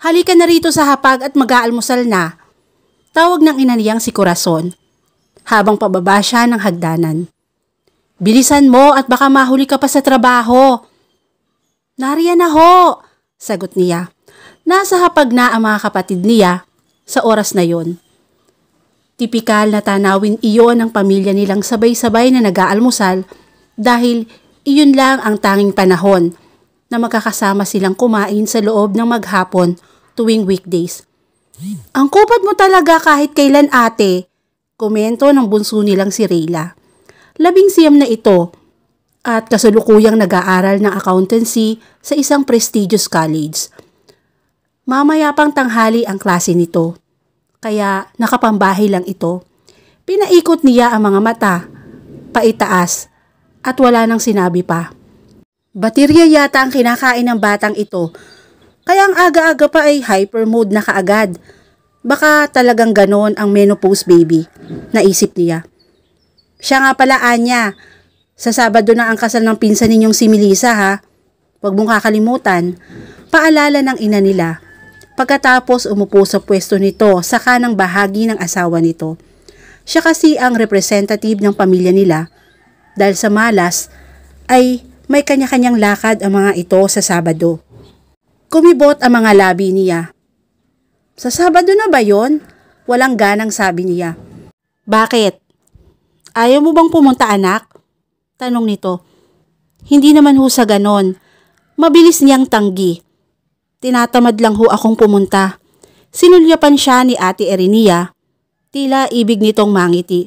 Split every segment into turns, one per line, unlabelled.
Halika na rito sa hapag at mag-aalmusal na. Tawag ng ina si Corazon habang pababa siya ng hagdanan. Bilisan mo at baka mahuli ka pa sa trabaho. Nariyan na ho, sagot niya. Nasa hapag na ang mga kapatid niya sa oras na yon. Tipikal na tanawin iyon ng pamilya nilang sabay-sabay na nag-aalmusal dahil iyon lang ang tanging panahon na magkakasama silang kumain sa loob ng maghapon tuwing weekdays. Ang kupad mo talaga kahit kailan ate, komento ng bunso nilang si Rayla. Labing siyam na ito at kasalukuyang nag-aaral ng accountancy sa isang prestigious college. Mamaya pang tanghali ang klase nito, kaya nakapambahay lang ito. Pinaikot niya ang mga mata, paitaas, at wala nang sinabi pa. Baterya yata ang kinakain ng batang ito kaya ang aga-aga pa ay hyper mode na kaagad. Baka talagang ganon ang menopause baby, naisip niya. Siya nga pala, Anya. Sa Sabado na ang kasal ng pinsan ninyong si Melissa, ha? Huwag mong kakalimutan. Paalala ng ina nila. Pagkatapos umupo sa pwesto nito saka kanang bahagi ng asawa nito. Siya kasi ang representative ng pamilya nila. Dahil sa malas, ay may kanya-kanyang lakad ang mga ito sa Sabado. Kumibot ang mga labi niya. Sa Sabado na ba yon? Walang ganang sabi niya. Bakit? Ayaw mo bang pumunta anak? Tanong nito. Hindi naman ho sa ganon. Mabilis niyang tanggi. Tinatamad lang ho akong pumunta. Sinulyapan siya ni Ate Erinia. Tila ibig nitong mangiti.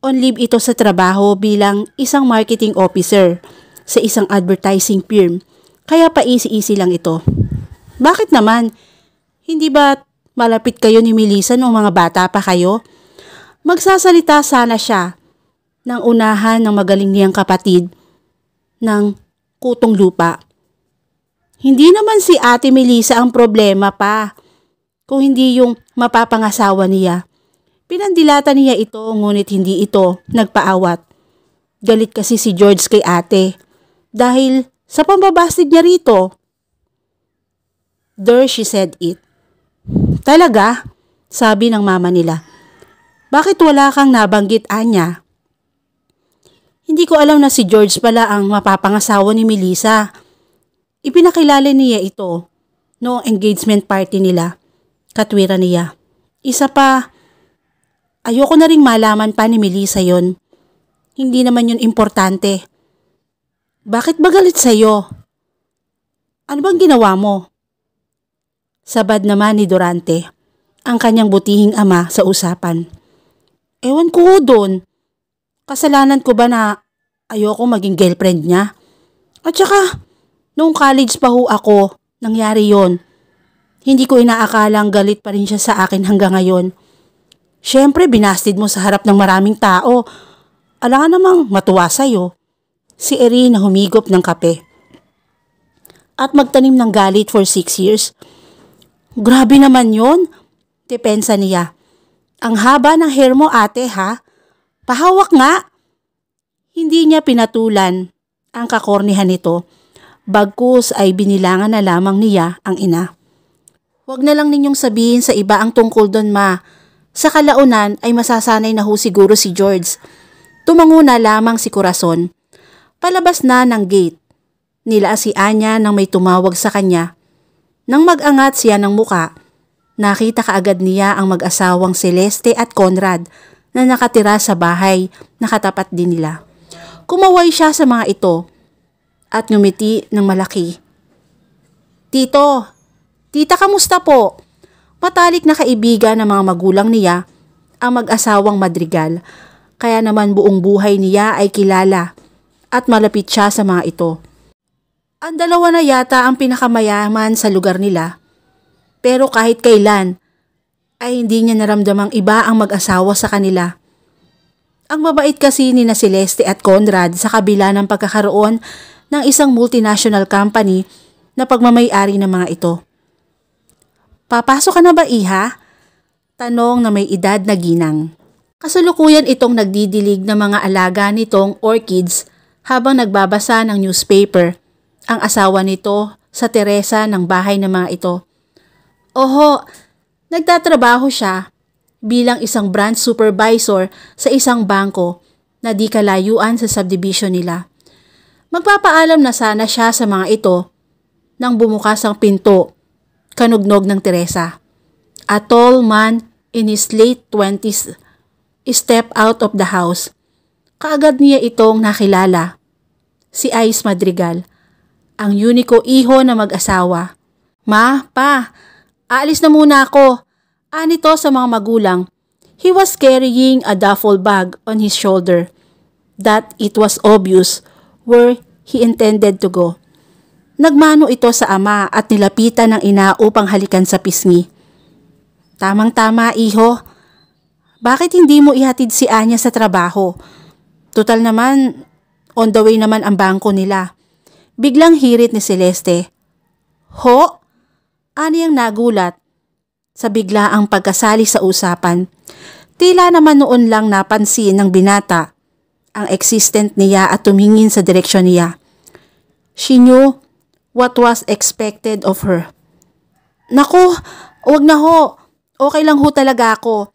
On leave ito sa trabaho bilang isang marketing officer sa isang advertising firm kaya pa paisi-isi lang ito. Bakit naman? Hindi ba malapit kayo ni Melissa nung mga bata pa kayo? Magsasalita sana siya ng unahan ng magaling niyang kapatid ng kutong lupa. Hindi naman si Ate Melissa ang problema pa kung hindi yung mapapangasawa niya. Pinandilata niya ito ngunit hindi ito nagpaawat. Galit kasi si George kay ate dahil sa pambabasid niya rito. There she said it. Talaga? Sabi ng mama nila. Bakit wala kang nabanggit, Anya? Hindi ko alam na si George pala ang mapapangasawa ni Melissa. Ipinakilala niya ito noong engagement party nila. Katwira niya. Isa pa, ayoko na ring malaman pa ni Melissa yon. Hindi naman yun importante. Bakit ba galit sa'yo? Ano bang ginawa mo? Sabad naman ni Durante ang kanyang butihing ama sa usapan. Ewan ko doon. Kasalanan ko ba na ayoko maging girlfriend niya? At saka, noong college pa ho ako, nangyari yon. Hindi ko inaakalang galit pa rin siya sa akin hanggang ngayon. Siyempre, binastid mo sa harap ng maraming tao. Alangan namang matuwa sa'yo si Erin na humigop ng kape. At magtanim ng galit for six years. Grabe naman yon, depensa niya. Ang haba ng hair mo ate ha, pahawak nga. Hindi niya pinatulan ang kakornihan nito. Bagkus ay binilangan na lamang niya ang ina. Huwag na lang ninyong sabihin sa iba ang tungkol doon ma. Sa kalaunan ay masasanay na ho siguro si George. Tumango na lamang si Corazon. Palabas na ng gate. Nilaas si Anya nang may tumawag sa kanya. Nang magangat siya ng muka, nakita kaagad niya ang mag-asawang Celeste at Conrad na nakatira sa bahay na katapat din nila. Kumaway siya sa mga ito at ngumiti ng malaki. Tito, tita kamusta po? Matalik na kaibigan ng mga magulang niya ang mag-asawang madrigal kaya naman buong buhay niya ay kilala at malapit siya sa mga ito. Ang dalawa na yata ang pinakamayaman sa lugar nila. Pero kahit kailan, ay hindi niya naramdamang iba ang mag-asawa sa kanila. Ang mabait kasi ni na Celeste at Conrad sa kabila ng pagkakaroon ng isang multinational company na pagmamayari ng mga ito. Papasok ka na ba iha? Tanong na may edad na ginang. Kasalukuyan itong nagdidilig ng mga alaga nitong orchids habang nagbabasa ng newspaper ang asawa nito sa Teresa ng bahay ng mga ito. Oho, nagtatrabaho siya bilang isang branch supervisor sa isang bangko na di kalayuan sa subdivision nila. Magpapaalam na sana siya sa mga ito nang bumukas ang pinto, kanugnog ng Teresa. A tall man in his late 20s stepped out of the house kaagad niya itong nakilala. Si Ice Madrigal, ang uniko iho na mag-asawa. Ma, pa, aalis na muna ako. Anito sa mga magulang. He was carrying a duffel bag on his shoulder. That it was obvious where he intended to go. Nagmano ito sa ama at nilapitan ng ina upang halikan sa pisngi. Tamang-tama, iho. Bakit hindi mo ihatid si Anya sa trabaho? Total naman, on the way naman ang bangko nila. Biglang hirit ni Celeste. Ho? Aniyang nagulat sa bigla ang pagkasali sa usapan. Tila naman noon lang napansin ng binata ang existent niya at tumingin sa direksyon niya. She knew what was expected of her. Naku, wag na ho. Okay lang ho talaga ako.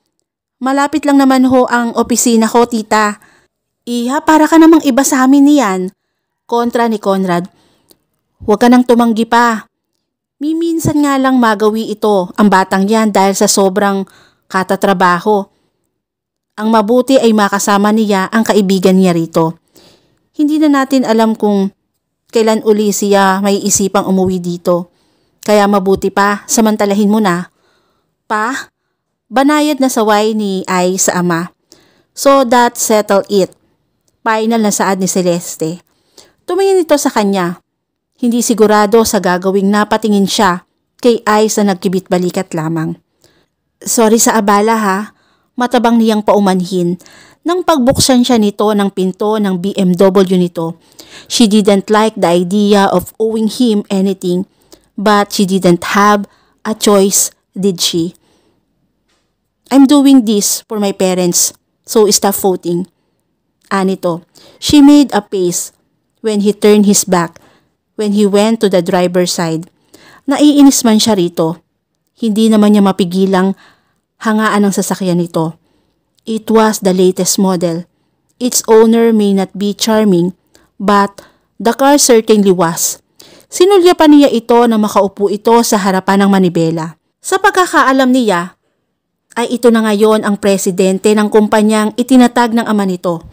Malapit lang naman ho ang opisina ko, tita. Iya, para ka namang iba sa amin niyan. Kontra ni Conrad. Huwag ka nang tumanggi pa. Miminsan nga lang magawi ito ang batang yan dahil sa sobrang katatrabaho. Ang mabuti ay makasama niya ang kaibigan niya rito. Hindi na natin alam kung kailan uli siya may isipang umuwi dito. Kaya mabuti pa, samantalahin mo na. Pa, banayad na saway ni Ai sa ama. So that settle it. Final na saad ni Celeste. Tumingin ito sa kanya. Hindi sigurado sa gagawing napatingin siya kay Ice na nagkibit balikat lamang. Sorry sa abala ha. Matabang niyang paumanhin nang pagbuksan siya nito ng pinto ng BMW nito. She didn't like the idea of owing him anything, but she didn't have a choice, did she? I'm doing this for my parents, so stop voting. Anito, ah, she made a pace when he turned his back, when he went to the driver's side. Naiinis man siya rito. Hindi naman niya mapigilang hangaan ang sasakyan nito. It was the latest model. Its owner may not be charming, but the car certainly was. Sinulya pa niya ito na makaupo ito sa harapan ng manibela. Sa pagkakaalam niya, ay ito na ngayon ang presidente ng kumpanyang itinatag ng ama nito.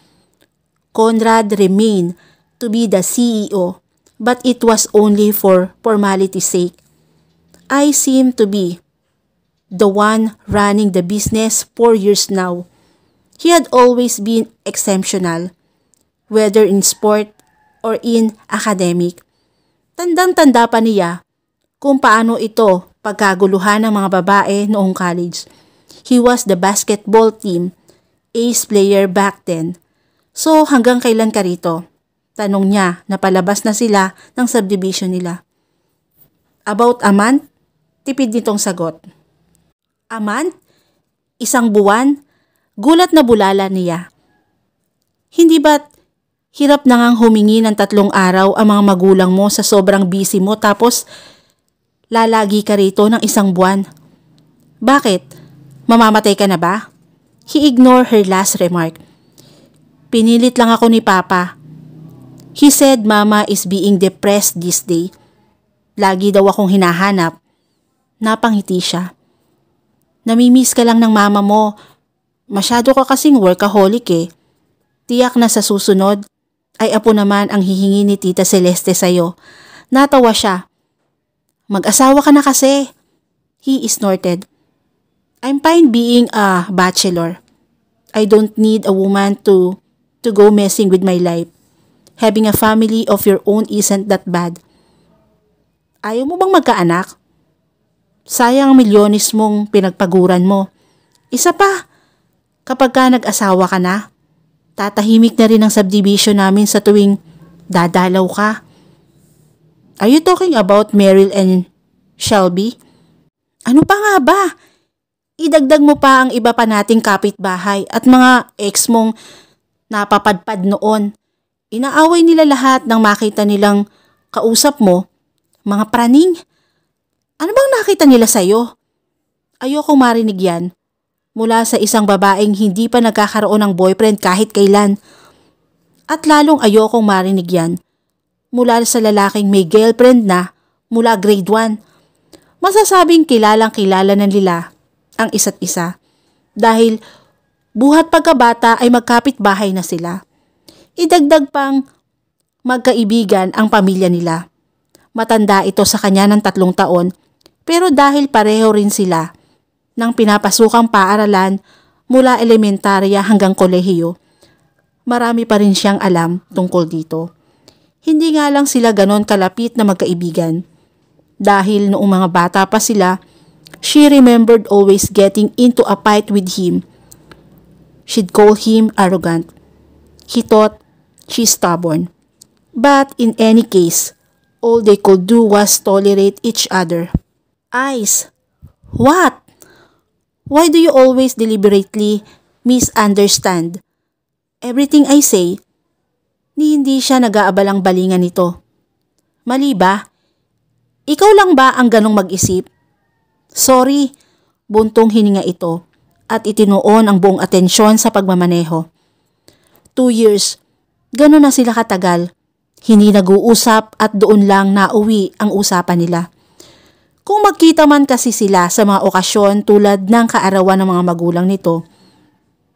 Conrad remained to be the CEO, but it was only for formality's sake. I seem to be the one running the business for years now. He had always been exceptional, whether in sport or in academic. Tandang-tanda pa niya kung paano ito pagkaguluhan ng mga babae noong college. He was the basketball team ace player back then. So hanggang kailan ka rito? Tanong niya na palabas na sila ng subdivision nila. About a month? Tipid nitong sagot. A month? Isang buwan? Gulat na bulala niya. Hindi ba't hirap na ngang humingi ng tatlong araw ang mga magulang mo sa sobrang busy mo tapos lalagi ka rito ng isang buwan? Bakit? Mamamatay ka na ba? He ignored her last remark. Pinilit lang ako ni Papa. He said Mama is being depressed this day. Lagi daw akong hinahanap. Napangiti siya. Namimiss ka lang ng mama mo. Masyado ka kasing workaholic eh. Tiyak na sa susunod, ay apo naman ang hihingi ni Tita Celeste sa'yo. Natawa siya. Mag-asawa ka na kasi. He snorted. I'm fine being a bachelor. I don't need a woman to to go messing with my life. Having a family of your own isn't that bad. Ayaw mo bang magkaanak? Sayang ang milyones mong pinagpaguran mo. Isa pa, kapag ka nag-asawa ka na, tatahimik na rin ang subdivision namin sa tuwing dadalaw ka. Are you talking about Meryl and Shelby? Ano pa nga ba? Idagdag mo pa ang iba pa nating kapitbahay at mga ex mong Napapadpad noon. Inaaway nila lahat nang makita nilang kausap mo. Mga praning, ano bang nakita nila sa'yo? Ayokong marinig yan. Mula sa isang babaeng hindi pa nagkakaroon ng boyfriend kahit kailan. At lalong ayokong marinig yan. Mula sa lalaking may girlfriend na mula grade 1. Masasabing kilalang kilala na nila ang isa't isa. Dahil Buhat pagkabata ay magkapit bahay na sila. Idagdag pang magkaibigan ang pamilya nila. Matanda ito sa kanya ng tatlong taon pero dahil pareho rin sila ng pinapasukang paaralan mula elementarya hanggang kolehiyo, marami pa rin siyang alam tungkol dito. Hindi nga lang sila ganon kalapit na magkaibigan. Dahil noong mga bata pa sila, she remembered always getting into a fight with him She'd call him arrogant. He thought she's stubborn. But in any case, all they could do was tolerate each other. Eyes. What? Why do you always deliberately misunderstand? Everything I say, ni hindi siya nag-aabalang balingan nito. Mali ba? Ikaw lang ba ang ganong mag-isip? Sorry, buntong hininga ito at itinuon ang buong atensyon sa pagmamaneho. Two years, gano'n na sila katagal. Hindi nag-uusap at doon lang nauwi ang usapan nila. Kung magkita man kasi sila sa mga okasyon tulad ng kaarawan ng mga magulang nito,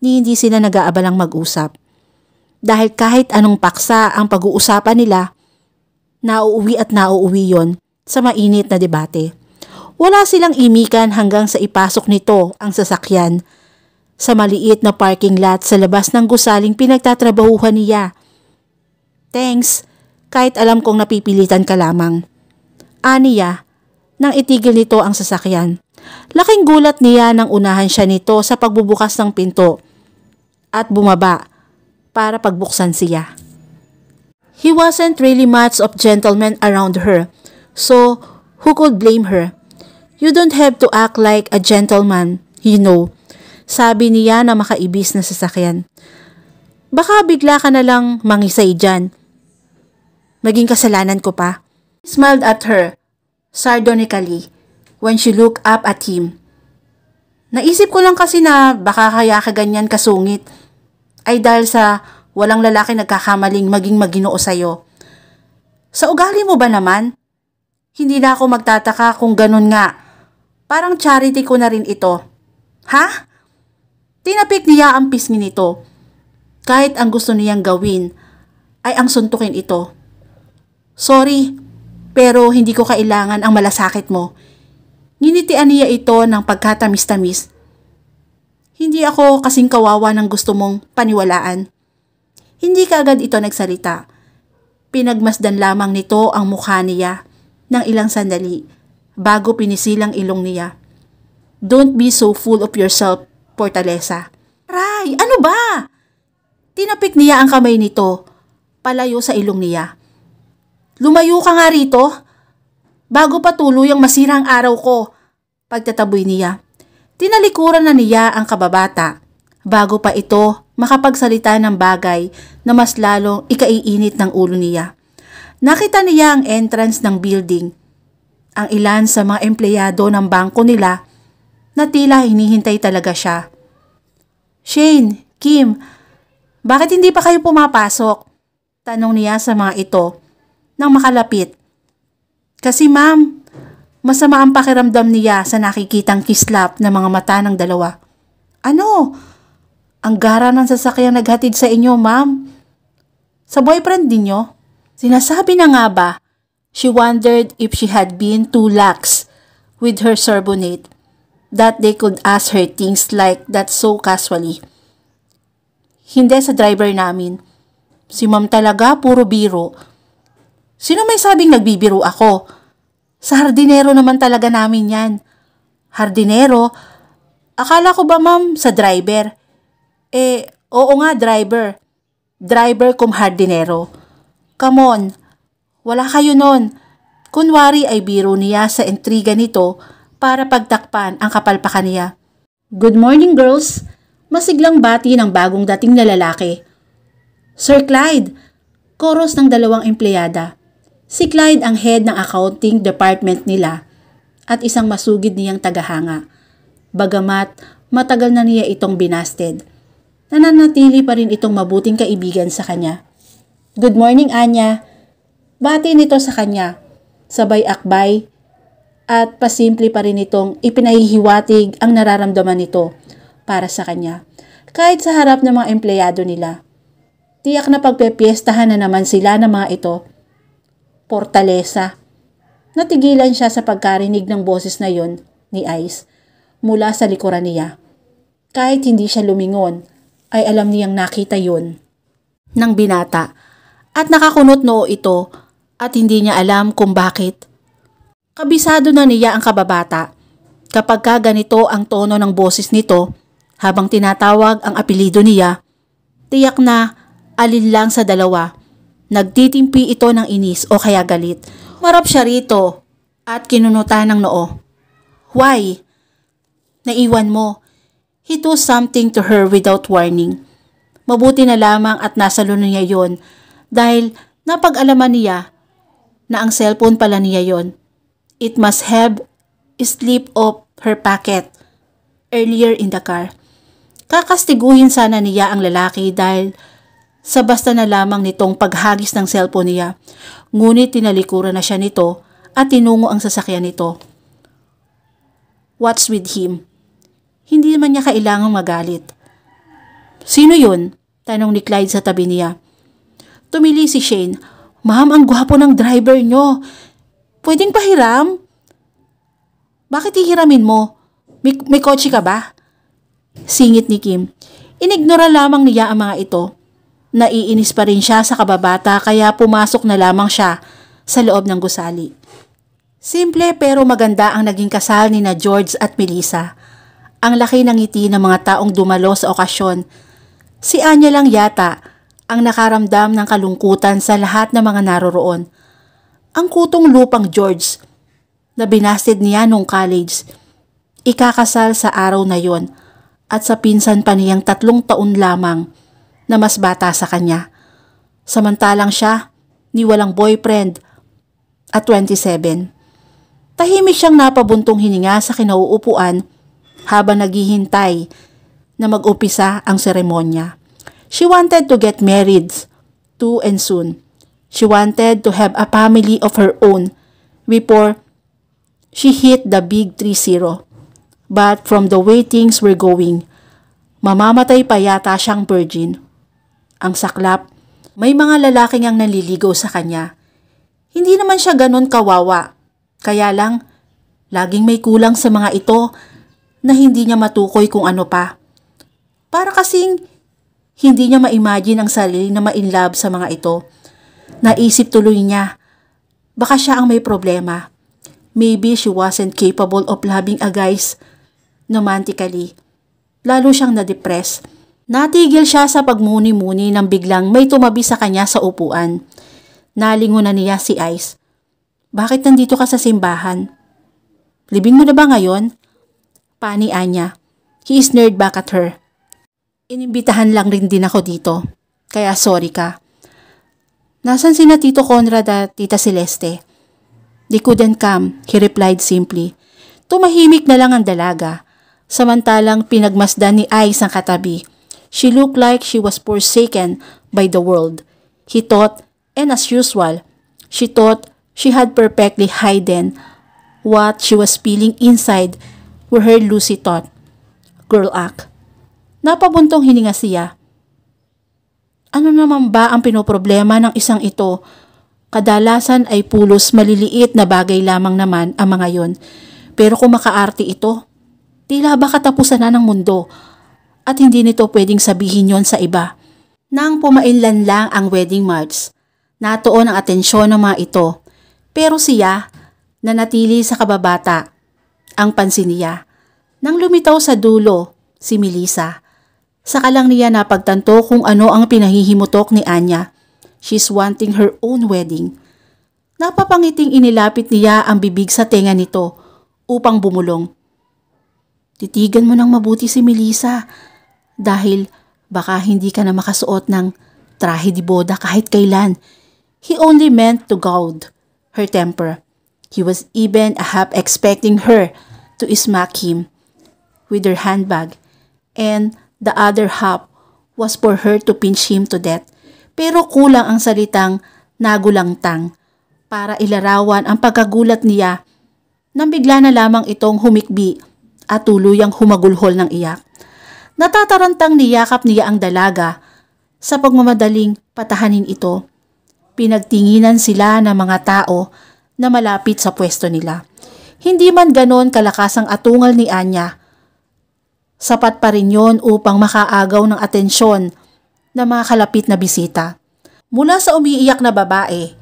ni hindi sila nag-aabalang mag-usap. Dahil kahit anong paksa ang pag-uusapan nila, nauuwi at nauuwi yon sa mainit na debate. Wala silang imikan hanggang sa ipasok nito ang sasakyan. Sa maliit na parking lot sa labas ng gusaling pinagtatrabahuhan niya. Thanks, kahit alam kong napipilitan ka lamang. Aniya, nang itigil nito ang sasakyan. Laking gulat niya nang unahan siya nito sa pagbubukas ng pinto at bumaba para pagbuksan siya. He wasn't really much of gentleman around her, so who could blame her? You don't have to act like a gentleman, you know. Sabi niya na makaibis na sasakyan. Baka bigla ka na lang mangisay dyan. Maging kasalanan ko pa. He smiled at her, sardonically, when she looked up at him. Naisip ko lang kasi na baka kaya ka ganyan kasungit ay dahil sa walang lalaki nagkakamaling maging maginoo sa'yo. Sa ugali mo ba naman? Hindi na ako magtataka kung ganun nga Parang charity ko na rin ito. Ha? Tinapik niya ang pisngi nito. Kahit ang gusto niyang gawin ay ang suntukin ito. Sorry, pero hindi ko kailangan ang malasakit mo. Ninitian niya ito ng pagkatamis-tamis. Hindi ako kasing kawawa ng gusto mong paniwalaan. Hindi kaagad ito nagsalita. Pinagmasdan lamang nito ang mukha niya ng ilang sandali bago pinisilang ilong niya. Don't be so full of yourself, Portalesa. Ray, ano ba? Tinapik niya ang kamay nito, palayo sa ilong niya. Lumayo ka nga rito, bago patuloy ang masirang araw ko, pagtataboy niya. Tinalikuran na niya ang kababata, bago pa ito makapagsalita ng bagay na mas lalong ikaiinit ng ulo niya. Nakita niya ang entrance ng building ang ilan sa mga empleyado ng bangko nila na tila hinihintay talaga siya. Shane, Kim, bakit hindi pa kayo pumapasok? Tanong niya sa mga ito nang makalapit. Kasi ma'am, masama ang pakiramdam niya sa nakikitang kislap ng mga mata ng dalawa. Ano? Ang gara ng sasakyang naghatid sa inyo, ma'am. Sa boyfriend ninyo? Sinasabi na nga ba She wondered if she had been too lax with her sorbonate, that they could ask her things like that so casually. Hindi sa driver namin. Si ma'am talaga, puro biro. Sino may sabing nagbibiro ako? Sa hardinero naman talaga namin yan. Hardinero? Akala ko ba ma'am sa driver? Eh, oo nga driver. Driver kum hardinero. Come on, wala kayo nun. Kunwari ay biro niya sa intriga nito para pagtakpan ang kapalpakan niya. Good morning girls. Masiglang bati ng bagong dating na lalaki. Sir Clyde, koros ng dalawang empleyada. Si Clyde ang head ng accounting department nila at isang masugid niyang tagahanga. Bagamat matagal na niya itong binasted nananatili pa rin itong mabuting kaibigan sa kanya. Good morning, Anya. Bati nito sa kanya, sabay akbay, at pasimple pa rin itong ipinahihiwatig ang nararamdaman nito para sa kanya. Kahit sa harap ng mga empleyado nila, tiyak na pagpepiestahan na naman sila ng mga ito. Portalesa. Natigilan siya sa pagkarinig ng boses na yon ni Ice mula sa likuran niya. Kahit hindi siya lumingon, ay alam niyang nakita yon ng binata at nakakunot noo ito at hindi niya alam kung bakit. Kabisado na niya ang kababata kapag ka ganito ang tono ng boses nito habang tinatawag ang apelido niya, tiyak na alin lang sa dalawa. Nagtitimpi ito ng inis o kaya galit. Marap siya rito at kinunutan ng noo. Why? Naiwan mo. He do something to her without warning. Mabuti na lamang at nasa luna niya yon dahil napag-alaman niya na ang cellphone pala niya yon. It must have slipped off her packet earlier in the car. Kakastiguhin sana niya ang lalaki dahil sa basta na lamang nitong paghagis ng cellphone niya. Ngunit tinalikuran na siya nito at tinungo ang sasakyan nito. What's with him? Hindi man niya kailangang magalit. Sino yun? Tanong ni Clyde sa tabi niya. Tumili si Shane Ma'am, ang gwapo ng driver nyo. Pwedeng pahiram? Bakit ihiramin mo? May, may kotse ka ba? Singit ni Kim. Inignora lamang niya ang mga ito. Naiinis pa rin siya sa kababata kaya pumasok na lamang siya sa loob ng gusali. Simple pero maganda ang naging kasal ni na George at Melissa. Ang laki ng ngiti ng mga taong dumalo sa okasyon. Si Anya lang yata ang nakaramdam ng kalungkutan sa lahat ng mga naroroon. Ang kutong lupang George na binasted niya nung college, ikakasal sa araw na yon at sa pinsan pa niyang tatlong taon lamang na mas bata sa kanya. Samantalang siya ni walang boyfriend at 27. Tahimik siyang napabuntong hininga sa kinauupuan habang naghihintay na mag-upisa ang seremonya. She wanted to get married too and soon. She wanted to have a family of her own before she hit the big 3-0. But from the way things were going, mamamatay pa yata siyang virgin. Ang saklap, may mga lalaking ang naliligaw sa kanya. Hindi naman siya ganon kawawa. Kaya lang, laging may kulang sa mga ito na hindi niya matukoy kung ano pa. Para kasing hindi niya ma-imagine ang sarili na ma-inlove sa mga ito. Naisip tuloy niya, baka siya ang may problema. Maybe she wasn't capable of loving a guys romantically. Lalo siyang na-depress. Natigil siya sa pagmuni-muni nang biglang may tumabi sa kanya sa upuan. Nalingon na niya si Ice. Bakit nandito ka sa simbahan? Libing mo na ba ngayon? Panian niya. He sneered back at her inimbitahan lang rin din ako dito. Kaya sorry ka. Nasaan sina Tito Conrad at Tita Celeste? They couldn't come, he replied simply. Tumahimik na lang ang dalaga. Samantalang pinagmasdan ni Ice ang katabi. She looked like she was forsaken by the world. He thought, and as usual, she thought she had perfectly hidden what she was feeling inside were her Lucy thought. Girl act. Napabuntong hininga siya. Ano naman ba ang pinoproblema ng isang ito? Kadalasan ay pulos maliliit na bagay lamang naman ang mga yon. Pero kung makaarte ito, tila ba katapusan na ng mundo at hindi nito pwedeng sabihin yon sa iba. Nang pumainlan lang ang wedding march, natuon ang atensyon ng mga ito. Pero siya, na natili sa kababata, ang pansin niya. Nang lumitaw sa dulo, si Melissa, Saka lang niya napagtanto kung ano ang pinahihimutok ni Anya. She's wanting her own wedding. Napapangiting inilapit niya ang bibig sa tenga nito upang bumulong. Titigan mo ng mabuti si Melissa dahil baka hindi ka na makasuot ng trahe di boda kahit kailan. He only meant to guard her temper. He was even half expecting her to smack him with her handbag and The other half was for her to pinch him to death. Pero kulang ang salitang nagulangtang para ilarawan ang pagkagulat niya nang bigla na lamang itong humikbi at tuluyang humagulhol ng iyak. Natatarantang niyakap niya ang dalaga sa pagmamadaling patahanin ito. Pinagtinginan sila ng mga tao na malapit sa pwesto nila. Hindi man ganon kalakas ang atungal ni Anya Sapat pa rin yon upang makaagaw ng atensyon ng mga kalapit na bisita. Mula sa umiiyak na babae,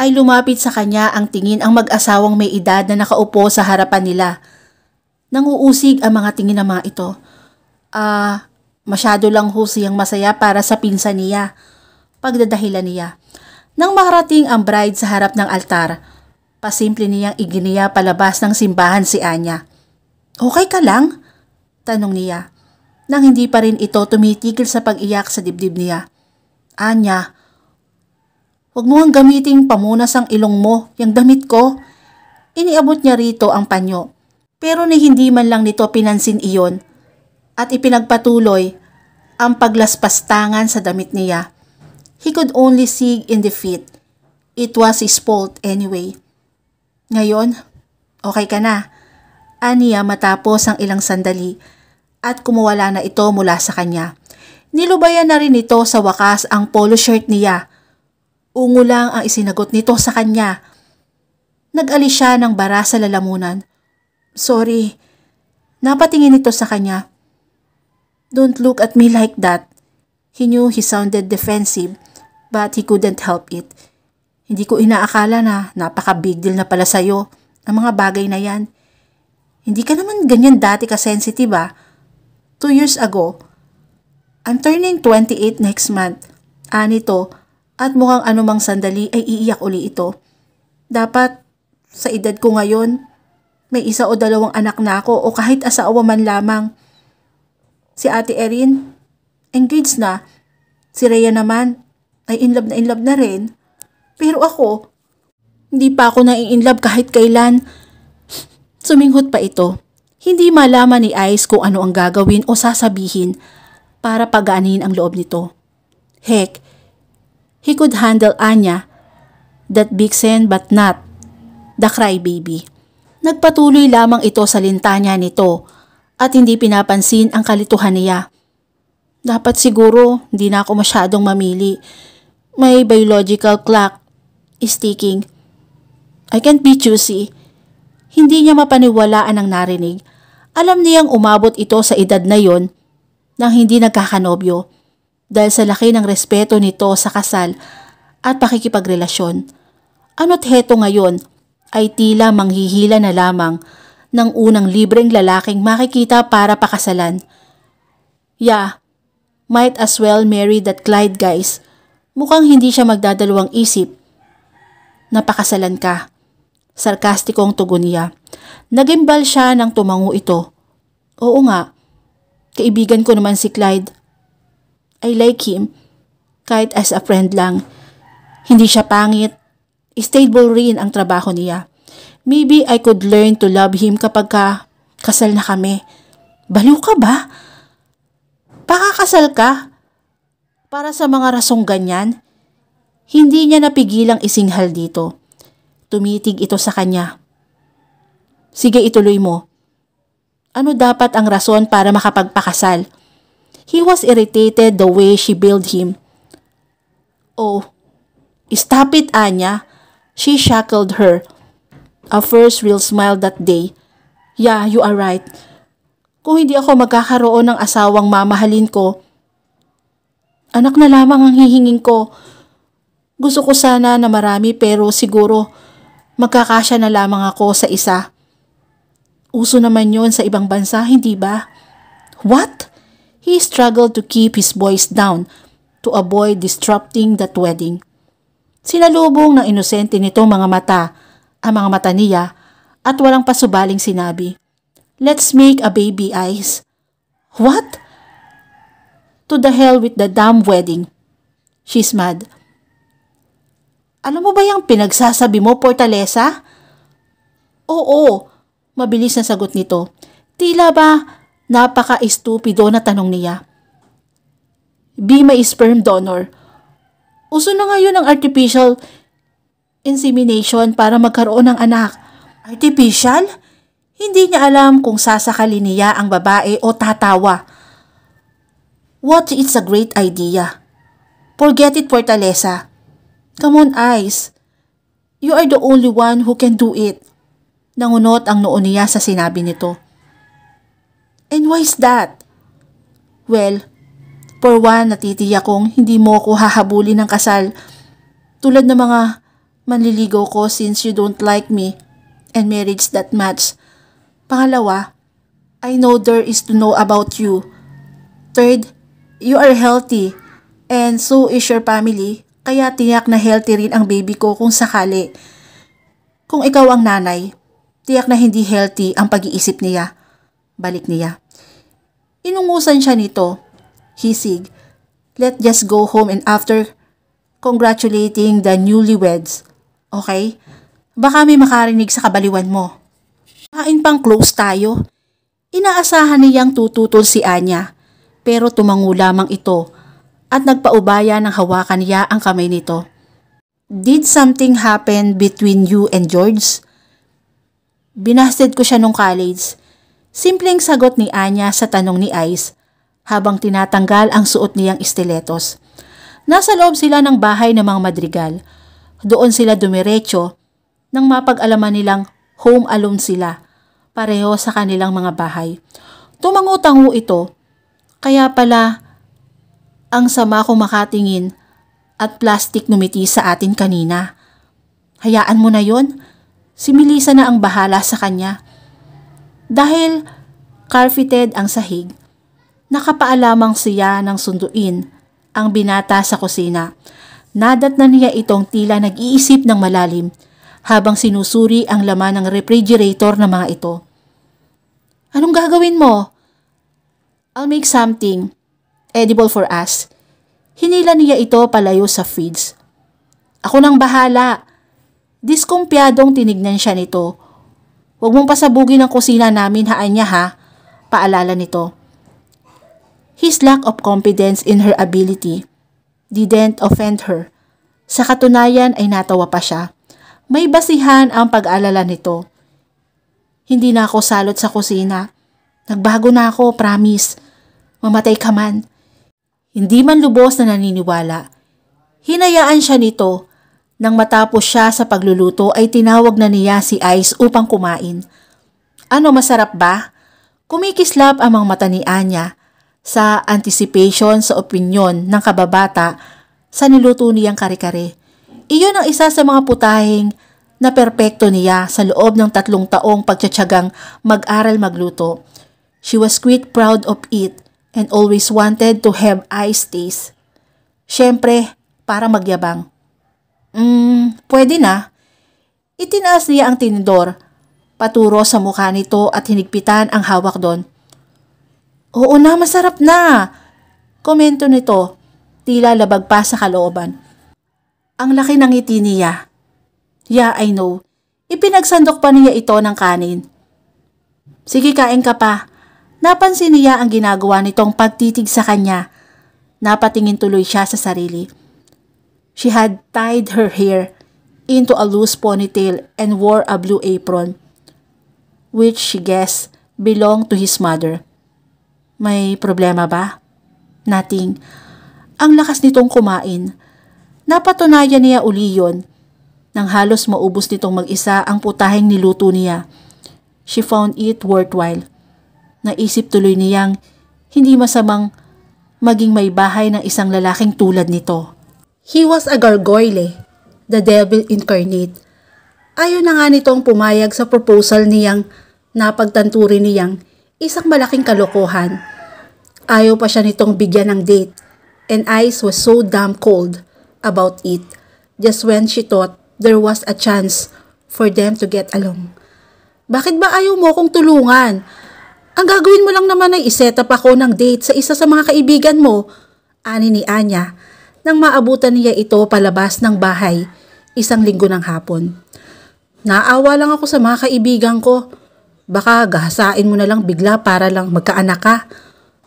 ay lumapit sa kanya ang tingin ang mag-asawang may edad na nakaupo sa harapan nila. Nanguusig ang mga tingin ng mga ito. Ah, uh, masyado lang ho siyang masaya para sa pinsan niya. Pagdadahilan niya. Nang marating ang bride sa harap ng altar, pasimple niyang iginiya palabas ng simbahan si Anya. Okay ka lang? Tanong niya. Nang hindi pa rin ito tumitigil sa pag-iyak sa dibdib niya. Anya, huwag mo ang gamiting pamunas ang ilong mo, yung damit ko. Iniabot niya rito ang panyo. Pero ni hindi man lang nito pinansin iyon at ipinagpatuloy ang paglaspastangan sa damit niya. He could only see in defeat. It was his fault anyway. Ngayon, okay ka na. Aniya matapos ang ilang sandali at kumuwala na ito mula sa kanya. Nilubayan na rin nito sa wakas ang polo shirt niya. Ungo lang ang isinagot nito sa kanya. Nag-alis siya ng bara sa lalamunan. Sorry. Napatingin nito sa kanya. Don't look at me like that. He knew he sounded defensive, but he couldn't help it. Hindi ko inaakala na napaka-big deal na pala sa'yo ang mga bagay na yan. Hindi ka naman ganyan dati ka-sensitive ah two years ago. I'm turning 28 next month. Anito, ah, at mukhang anumang sandali ay iiyak uli ito. Dapat, sa edad ko ngayon, may isa o dalawang anak na ako o kahit asawa man lamang. Si Ate Erin, engaged na. Si Rhea naman, ay in love na in love na rin. Pero ako, hindi pa ako na in love kahit kailan. Suminghot pa ito. Hindi malaman ni Ice kung ano ang gagawin o sasabihin para pagaanin ang loob nito. Heck, he could handle Anya, that vixen but not the crybaby. Nagpatuloy lamang ito sa lintanya nito at hindi pinapansin ang kalituhan niya. Dapat siguro hindi na ako masyadong mamili. My biological clock is ticking. I can't be choosy. Hindi niya mapaniwalaan ang narinig alam niyang umabot ito sa edad na yon nang hindi nagkakanobyo dahil sa laki ng respeto nito sa kasal at pakikipagrelasyon. Ano't heto ngayon ay tila manghihila na lamang ng unang libreng lalaking makikita para pakasalan. Yeah, might as well marry that Clyde guys. Mukhang hindi siya magdadalawang isip. Napakasalan ka. Sarkastikong tugon niya. Nagimbal siya nang tumango ito. Oo nga, kaibigan ko naman si Clyde. I like him, kahit as a friend lang. Hindi siya pangit. Stable rin ang trabaho niya. Maybe I could learn to love him kapag ka kasal na kami. Baliw ka ba? Pakakasal ka? Para sa mga rasong ganyan? Hindi niya napigilang isinghal dito. Tumitig ito sa kanya. Sige, ituloy mo. Ano dapat ang rason para makapagpakasal? He was irritated the way she billed him. Oh, stop it, Anya. She shackled her. A first real smile that day. Yeah, you are right. Kung hindi ako magkakaroon ng asawang mamahalin ko, anak na lamang ang hihingin ko. Gusto ko sana na marami pero siguro Magkakasya na lamang ako sa isa. Uso naman yon sa ibang bansa, hindi ba? What? He struggled to keep his voice down to avoid disrupting that wedding. Sinalubong ng inosente nito mga mata, ang mga mata niya, at walang pasubaling sinabi. Let's make a baby eyes. What? To the hell with the damn wedding. She's mad. Ano mo ba yung pinagsasabi mo, Portalesa? Oo, mabilis na sagot nito. Tila ba napaka-estupido na tanong niya. Be my sperm donor. Uso na ngayon ang artificial insemination para magkaroon ng anak. Artificial? Hindi niya alam kung sasakali niya ang babae o tatawa. What it's a great idea. Forget it, Portalesa. Come on, Ice. You are the only one who can do it. Nangunot ang noon niya sa sinabi nito. And why is that? Well, for one, natitiyak kong hindi mo ako hahabulin ng kasal tulad ng mga manliligaw ko since you don't like me and marriage that match. Pangalawa, I know there is to know about you. Third, you are healthy and so is your family kaya tiyak na healthy rin ang baby ko kung sakali. Kung ikaw ang nanay, tiyak na hindi healthy ang pag-iisip niya. Balik niya. Inungusan siya nito. Hisig. Let just go home and after congratulating the newlyweds. Okay? Baka may makarinig sa kabaliwan mo. Kain pang close tayo. Inaasahan niyang tututol si Anya. Pero tumango lamang ito at nagpaubaya ng hawakan niya ang kamay nito. Did something happen between you and George? Binasted ko siya nung college. Simpleng sagot ni Anya sa tanong ni Ice habang tinatanggal ang suot niyang estiletos. Nasa loob sila ng bahay ng mga madrigal. Doon sila dumiretso nang mapag-alaman nilang home alone sila pareho sa kanilang mga bahay. Tumangutang ho ito. Kaya pala ang sama ko makatingin at plastic numiti sa atin kanina. Hayaan mo na yon. Si Melissa na ang bahala sa kanya. Dahil carpeted ang sahig, nakapaalamang siya ng sunduin ang binata sa kusina. Nadat na niya itong tila nag-iisip ng malalim habang sinusuri ang laman ng refrigerator ng mga ito. Anong gagawin mo? I'll make something edible for us. Hinila niya ito palayo sa fridge. Ako nang bahala. Diskumpyadong tinignan siya nito. Huwag mong pasabugin ang kusina namin haan niya ha, paalala nito. His lack of confidence in her ability didn't offend her. Sa katunayan ay natawa pa siya. May basihan ang pag-alala nito. Hindi na ako salot sa kusina. Nagbago na ako, promise. Mamatay ka man. Hindi man lubos na naniniwala. Hinayaan siya nito. Nang matapos siya sa pagluluto ay tinawag na niya si Ice upang kumain. Ano masarap ba? Kumikislap ang mga mata ni Anya sa anticipation sa opinion ng kababata sa niluto niyang kare-kare. Iyon ang isa sa mga putahing na perpekto niya sa loob ng tatlong taong pagtsatsagang mag-aral magluto. She was quite proud of it and always wanted to have iced teas. Siyempre, para magyabang. Mm, pwede na. Itinaas niya ang tinidor, paturo sa mukha nito at hinigpitan ang hawak doon. Oo na, masarap na! Komento nito, tila labag pa sa kalooban. Ang laki ng ngiti niya. Yeah, I know. Ipinagsandok pa niya ito ng kanin. Sige, kain ka pa. Napansin niya ang ginagawa nitong pagtitig sa kanya. Napatingin tuloy siya sa sarili. She had tied her hair into a loose ponytail and wore a blue apron, which she guessed belonged to his mother. May problema ba? Nating, Ang lakas nitong kumain. Napatunayan niya uli yon nang halos maubos nitong mag-isa ang putaheng niluto niya. She found it worthwhile. Naisip tuloy niyang hindi masamang maging may bahay ng isang lalaking tulad nito. He was a gargoyle, the devil incarnate. Ayaw na nga nitong pumayag sa proposal niyang napagtanturi niyang isang malaking kalokohan. Ayaw pa siya nitong bigyan ng date and Ice was so damn cold about it just when she thought there was a chance for them to get along. Bakit ba ayaw mo kong tulungan? Ang gagawin mo lang naman ay iset up ako ng date sa isa sa mga kaibigan mo, ani ni Anya, nang maabutan niya ito palabas ng bahay isang linggo ng hapon. Naawa lang ako sa mga kaibigan ko. Baka gahasain mo na lang bigla para lang magkaanak ka.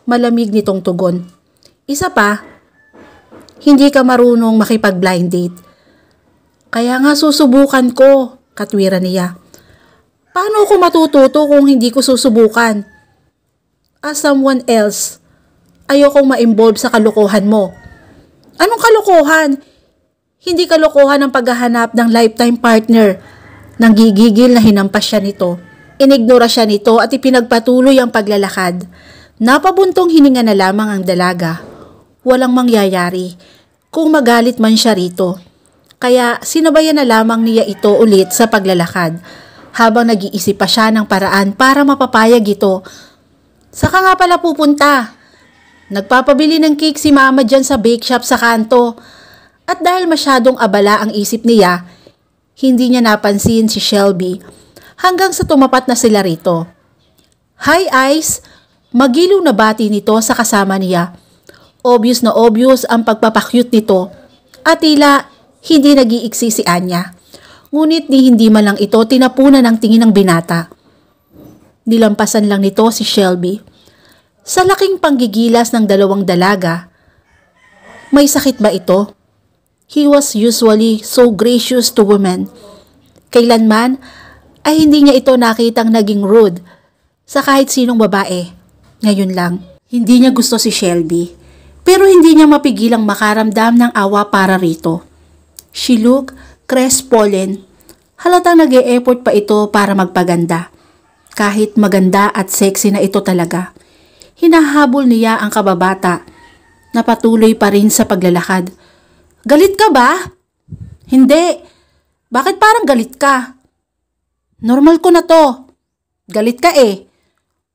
Malamig nitong tugon. Isa pa, hindi ka marunong makipag-blind date. Kaya nga susubukan ko, katwira niya. Paano ko matututo kung hindi ko susubukan? as ah, someone else. Ayokong ma-involve sa kalokohan mo. Anong kalokohan? Hindi kalokohan ang paghahanap ng lifetime partner. Nang gigigil na hinampas siya nito. Inignora siya nito at ipinagpatuloy ang paglalakad. Napabuntong hininga na lamang ang dalaga. Walang mangyayari kung magalit man siya rito. Kaya sinabayan na lamang niya ito ulit sa paglalakad habang nag-iisip pa siya ng paraan para mapapayag ito Saka nga pala pupunta. Nagpapabili ng cake si mama dyan sa bake shop sa kanto. At dahil masyadong abala ang isip niya, hindi niya napansin si Shelby hanggang sa tumapat na sila rito. Hi Ice! Magilaw na bati nito sa kasama niya. Obvious na obvious ang pagpapakyut nito at tila hindi nag-iiksi si Anya. Ngunit ni hindi man lang ito tinapunan ng tingin ng binata. Nilampasan lang nito si Shelby. Sa laking panggigilas ng dalawang dalaga, may sakit ba ito? He was usually so gracious to women. Kailanman ay hindi niya ito nakitang naging rude sa kahit sinong babae. Ngayon lang, hindi niya gusto si Shelby. Pero hindi niya mapigilang makaramdam ng awa para rito. She looked crestfallen. Halatang nag e effort pa ito para magpaganda. Kahit maganda at sexy na ito talaga, hinahabol niya ang kababata na patuloy pa rin sa paglalakad. Galit ka ba? Hindi. Bakit parang galit ka? Normal ko na to. Galit ka eh.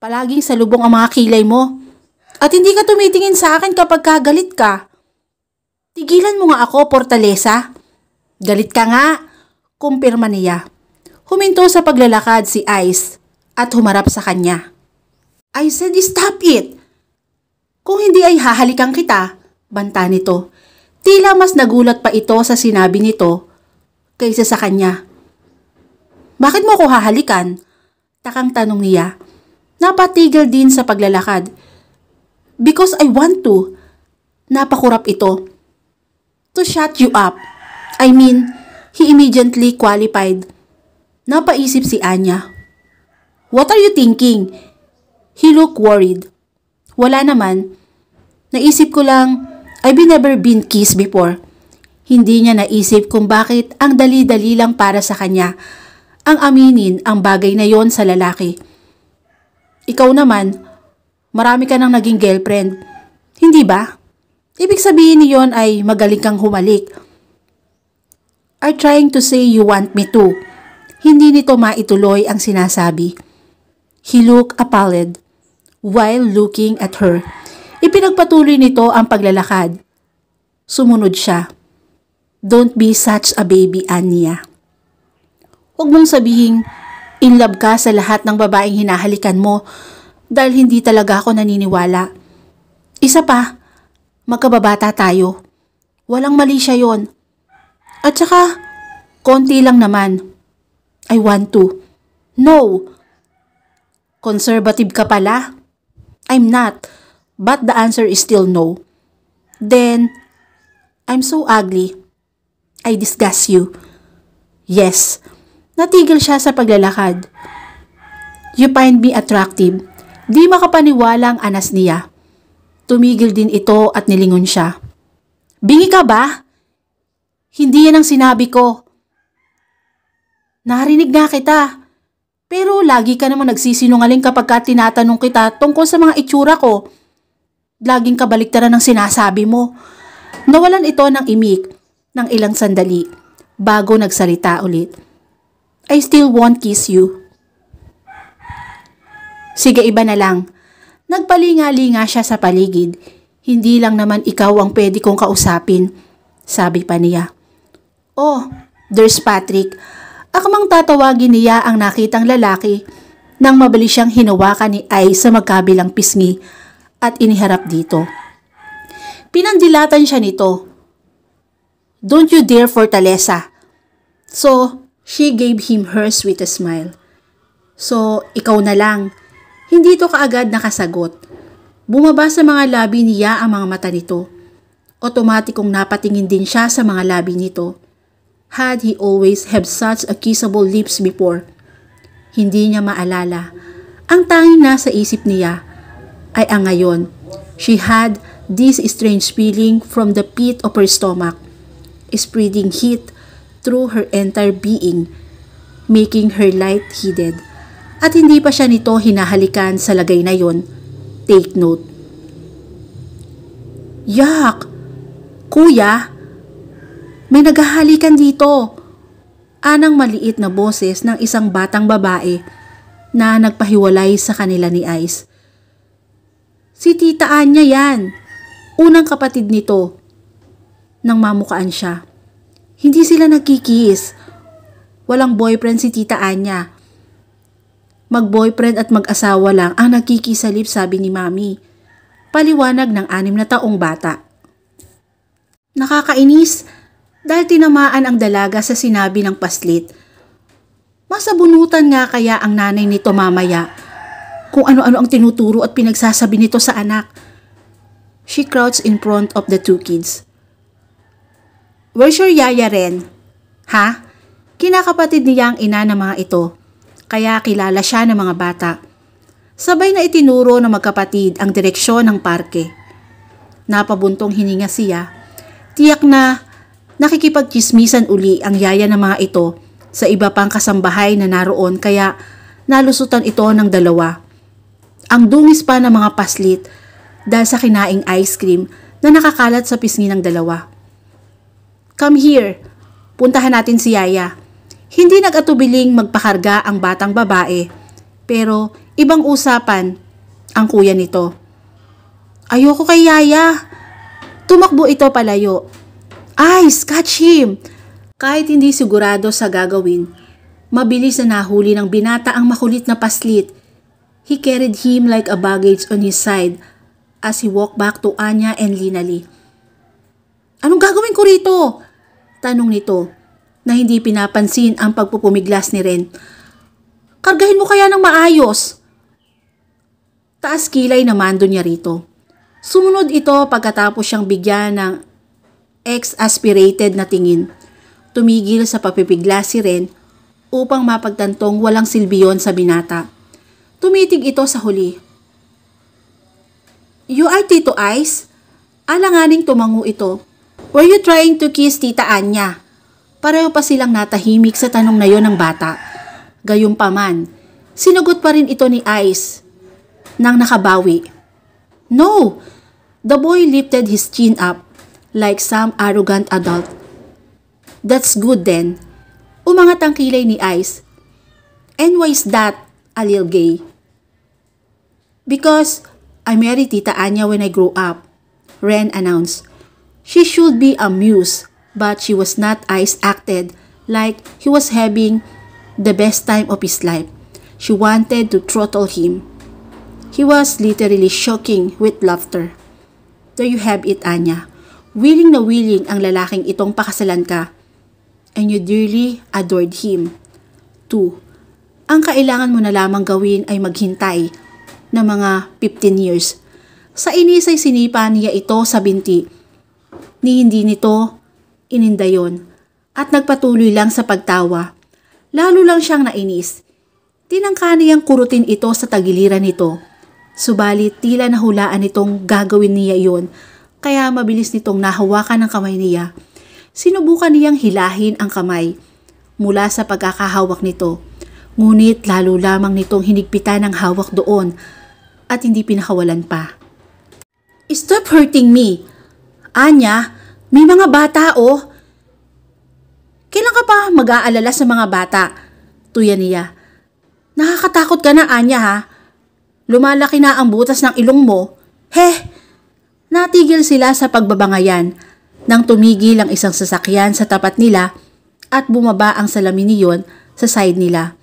Palaging salubong ang mga kilay mo. At hindi ka tumitingin sa akin kapag kagalit ka. Tigilan mo nga ako, Portalesa. Galit ka nga, kumpirma niya. Huminto sa paglalakad si Ice at humarap sa kanya. I said stop it! Kung hindi ay hahalikan kita, banta nito. Tila mas nagulat pa ito sa sinabi nito kaysa sa kanya. Bakit mo ko hahalikan? Takang tanong niya. Napatigil din sa paglalakad. Because I want to. Napakurap ito. To shut you up. I mean, he immediately qualified. Napaisip si Anya. What are you thinking? He looked worried. Wala naman. Naisip ko lang, I've never been kissed before. Hindi niya naisip kung bakit ang dali-dali lang para sa kanya ang aminin ang bagay na yon sa lalaki. Ikaw naman, marami ka nang naging girlfriend. Hindi ba? Ibig sabihin niyon ay magaling kang humalik. I'm trying to say you want me to. Hindi nito maituloy ang sinasabi. He looked appalled while looking at her. Ipinagpatuloy nito ang paglalakad. Sumunod siya. Don't be such a baby, Anya. Huwag mong sabihin, in love ka sa lahat ng babaeng hinahalikan mo dahil hindi talaga ako naniniwala. Isa pa, magkababata tayo. Walang mali siya yon. At saka, konti lang naman. I want to. No, Conservative ka pala? I'm not. But the answer is still no. Then, I'm so ugly. I disgust you. Yes. Natigil siya sa paglalakad. You find me attractive. Di makapaniwala ang anas niya. Tumigil din ito at nilingon siya. Bingi ka ba? Hindi yan ang sinabi ko. Narinig nga kita. Pero lagi ka naman nagsisinungaling kapag ka tinatanong kita tungkol sa mga itsura ko. Laging kabaliktaran ng sinasabi mo. Nawalan ito ng imik ng ilang sandali bago nagsalita ulit. I still won't kiss you. Sige iba na lang. Nagpalinga-linga siya sa paligid. Hindi lang naman ikaw ang pwede kong kausapin, sabi pa niya. Oh, there's Patrick. Akmang tatawagin niya ang nakitang lalaki nang mabilis siyang hinawakan ni Ai sa magkabilang pisngi at iniharap dito. Pinandilatan siya nito. Don't you dare Fortaleza. So, she gave him hers with a smile. So, ikaw na lang. Hindi ito kaagad nakasagot. Bumaba sa mga labi niya ang mga mata nito. Otomatikong napatingin din siya sa mga labi nito. Had he always have such a kissable lips before? Hindi niya maalala. Ang tanging nasa isip niya ay ang ngayon. She had this strange feeling from the pit of her stomach, spreading heat through her entire being, making her light-headed. At hindi pa siya nito hinahalikan sa lagay na yon. Take note. Yak! Kuya! May naghahalikan dito! Anang maliit na boses ng isang batang babae na nagpahiwalay sa kanila ni Ice. Si tita Anya yan! Unang kapatid nito. Nang mamukaan siya. Hindi sila nagkikis. Walang boyfriend si tita Anya. Mag-boyfriend at mag-asawa lang ang nagkikisalip sabi ni mami. Paliwanag ng anim na taong bata. Nakakainis! dahil tinamaan ang dalaga sa sinabi ng paslit. Masabunutan nga kaya ang nanay nito mamaya kung ano-ano ang tinuturo at pinagsasabi nito sa anak. She crouched in front of the two kids. Where's your yaya Ren? Ha? Kinakapatid niya ang ina ng mga ito, kaya kilala siya ng mga bata. Sabay na itinuro ng magkapatid ang direksyon ng parke. Napabuntong hininga siya. Tiyak na Nakikipagkismisan uli ang yaya ng mga ito sa iba pang kasambahay na naroon kaya nalusutan ito ng dalawa. Ang dungis pa ng mga paslit dahil sa kinaing ice cream na nakakalat sa pisngi ng dalawa. Come here, puntahan natin si Yaya. Hindi nag-atubiling magpakarga ang batang babae, pero ibang usapan ang kuya nito. Ayoko kay Yaya. Tumakbo ito palayo Eyes! Catch him! Kahit hindi sigurado sa gagawin, mabilis na nahuli ng binata ang makulit na paslit. He carried him like a baggage on his side as he walked back to Anya and Linali. Anong gagawin ko rito? Tanong nito na hindi pinapansin ang pagpupumiglas ni Ren. Kargahin mo kaya ng maayos. Taas kilay na mando niya rito. Sumunod ito pagkatapos siyang bigyan ng exasperated na tingin. Tumigil sa papipigla si Ren upang mapagtantong walang silbiyon sa binata. Tumitig ito sa huli. You are Tito Ice? Alanganing tumango ito. Were you trying to kiss Tita Anya? Pareho pa silang natahimik sa tanong na yon ng bata. Gayunpaman, sinagot pa rin ito ni Ice nang nakabawi. No! The boy lifted his chin up like some arrogant adult. That's good then. Umangat ang kilay ni Ice. And why's that, Alil Gay? Because I married Tita Anya when I grew up, Ren announced. She should be amused, but she was not Ice acted like he was having the best time of his life. She wanted to throttle him. He was literally shocking with laughter. There you have it, Anya. Willing na willing ang lalaking itong pakasalan ka. And you dearly adored him. 2. Ang kailangan mo na lamang gawin ay maghintay ng mga 15 years. Sa inis ay sinipa niya ito sa binti. Ni hindi nito ininda yon at nagpatuloy lang sa pagtawa. Lalo lang siyang nainis. Tinangka niyang kurutin ito sa tagiliran nito. Subalit tila nahulaan itong gagawin niya yon kaya mabilis nitong nahawakan ang kamay niya. Sinubukan niyang hilahin ang kamay mula sa pagkakahawak nito. Ngunit lalo lamang nitong hinigpitan ang hawak doon at hindi pinakawalan pa. Stop hurting me! Anya, may mga bata oh! Kailan ka pa mag-aalala sa mga bata? Tuya niya. Nakakatakot ka na, Anya ha? Lumalaki na ang butas ng ilong mo. Heh, Natigil sila sa pagbabangayan nang tumigil ang isang sasakyan sa tapat nila at bumaba ang salamin niyon sa side nila.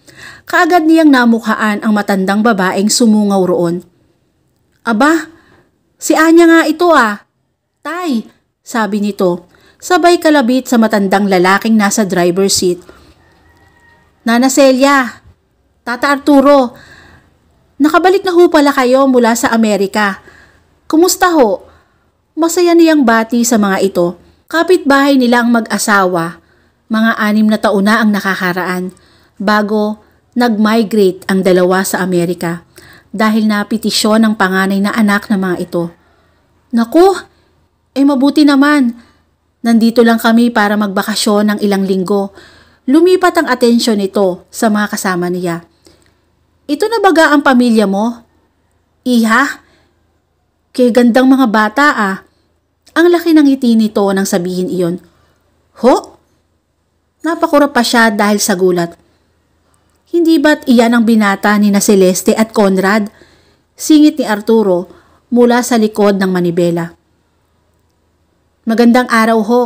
Kaagad niyang namukhaan ang matandang babaeng sumungaw roon. Aba, si Anya nga ito ah. Tay, sabi nito, sabay kalabit sa matandang lalaking nasa driver seat. Nana Celia, Tata Arturo, nakabalik na ho pala kayo mula sa Amerika. Kumusta ho? Masaya niyang bati sa mga ito. Kapitbahay nila ang mag-asawa. Mga anim na taon na ang nakakaraan bago nag-migrate ang dalawa sa Amerika dahil napetisyon ng panganay na anak ng mga ito. Naku, eh mabuti naman. Nandito lang kami para magbakasyon ng ilang linggo. Lumipat ang atensyon nito sa mga kasama niya. Ito na baga ang pamilya mo? Iha, Kay gandang mga bata ah. Ang laki ng ngiti nito nang sabihin iyon. Ho? Napakura pa siya dahil sa gulat. Hindi ba't iyan ang binata ni na Celeste at Conrad? Singit ni Arturo mula sa likod ng manibela. Magandang araw ho.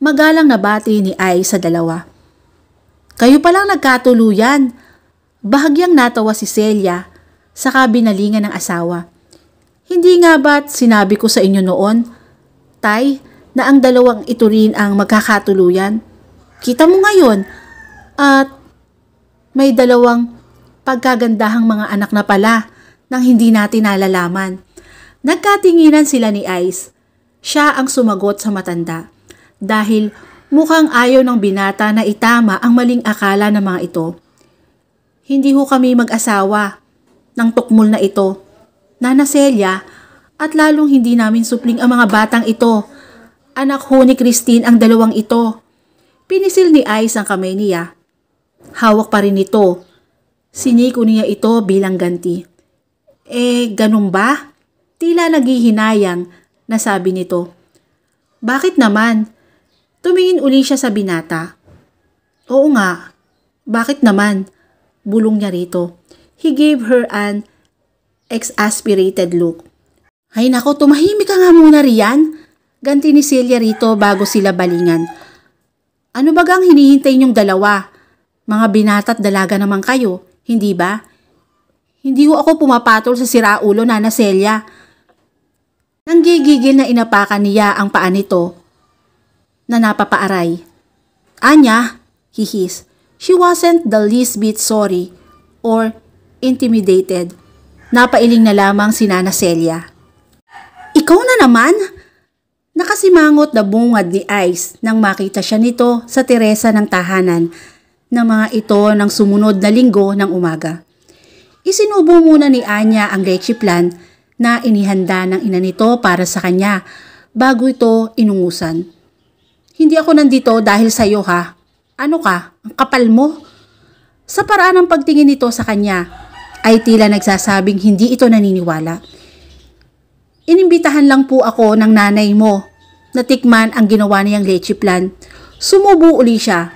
Magalang nabati ni Ay sa dalawa. Kayo palang nagkatuluyan. Bahagyang natawa si Celia, sa kabinalingan ng asawa. Hindi nga ba't sinabi ko sa inyo noon, Tay, na ang dalawang ito rin ang magkakatuluyan? Kita mo ngayon, at may dalawang pagkagandahang mga anak na pala nang hindi natin nalalaman. Nagkatinginan sila ni Ice. Siya ang sumagot sa matanda dahil mukhang ayaw ng binata na itama ang maling akala ng mga ito. Hindi ho kami mag-asawa ng tukmul na ito Nana Celia, at lalong hindi namin supling ang mga batang ito. Anak ho ni Christine ang dalawang ito. Pinisil ni Ice ang kamay niya. Hawak pa rin ito. Siniko niya ito bilang ganti. Eh, ganun ba? Tila naghihinayang, nasabi nito. Bakit naman? Tumingin uli siya sa binata. Oo nga, bakit naman? Bulong niya rito. He gave her an exasperated look. Ay nako, tumahimik ka nga muna riyan. Ganti ni Celia rito bago sila balingan. Ano ba gang hinihintay niyong dalawa? Mga binata't dalaga naman kayo, hindi ba? Hindi ho ako pumapatol sa siraulo na na Celia. Nang gigigil na inapakan niya ang paa nito na napapaaray. Anya, hihis, she wasn't the least bit sorry or intimidated Napailing na lamang si Nana Celia. Ikaw na naman? Nakasimangot na bungad ni Ice nang makita siya nito sa teresa ng tahanan ng mga ito ng sumunod na linggo ng umaga. Isinubo muna ni Anya ang leche plan na inihanda ng ina nito para sa kanya bago ito inungusan. Hindi ako nandito dahil sa iyo ha. Ano ka? Ang kapal mo? Sa paraan ng pagtingin nito sa kanya, ay tila nagsasabing hindi ito naniniwala. Inimbitahan lang po ako ng nanay mo. na tikman ang ginawa niyang leche plan. Sumubo uli siya.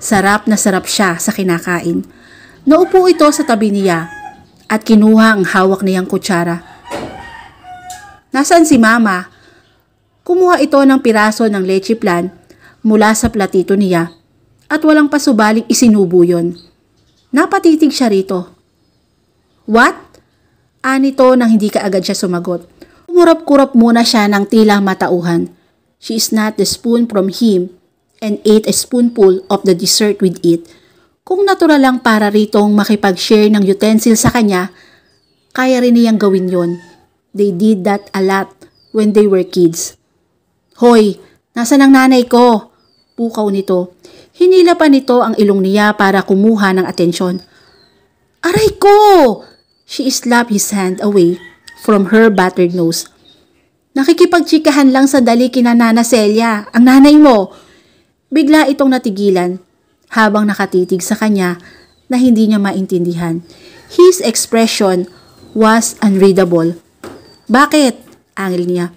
Sarap na sarap siya sa kinakain. Naupo ito sa tabi niya at kinuha ang hawak niyang kutsara. Nasaan si mama? Kumuha ito ng piraso ng leche plan mula sa platito niya at walang pasubaling isinubo yon. Napatitig siya rito What? Anito nang hindi ka agad siya sumagot. kumurap kurap muna siya ng tila matauhan. She is not the spoon from him and ate a spoonful of the dessert with it. Kung natural lang para ritong makipag-share ng utensil sa kanya, kaya rin niyang gawin yon. They did that a lot when they were kids. Hoy, nasan ang nanay ko? Pukaw nito. Hinila pa nito ang ilong niya para kumuha ng atensyon. Aray ko! She slapped his hand away from her battered nose. Nakikipagchikahan lang sa dali kina Nana Celia, ang nanay mo. Bigla itong natigilan habang nakatitig sa kanya na hindi niya maintindihan. His expression was unreadable. Bakit? Angil niya.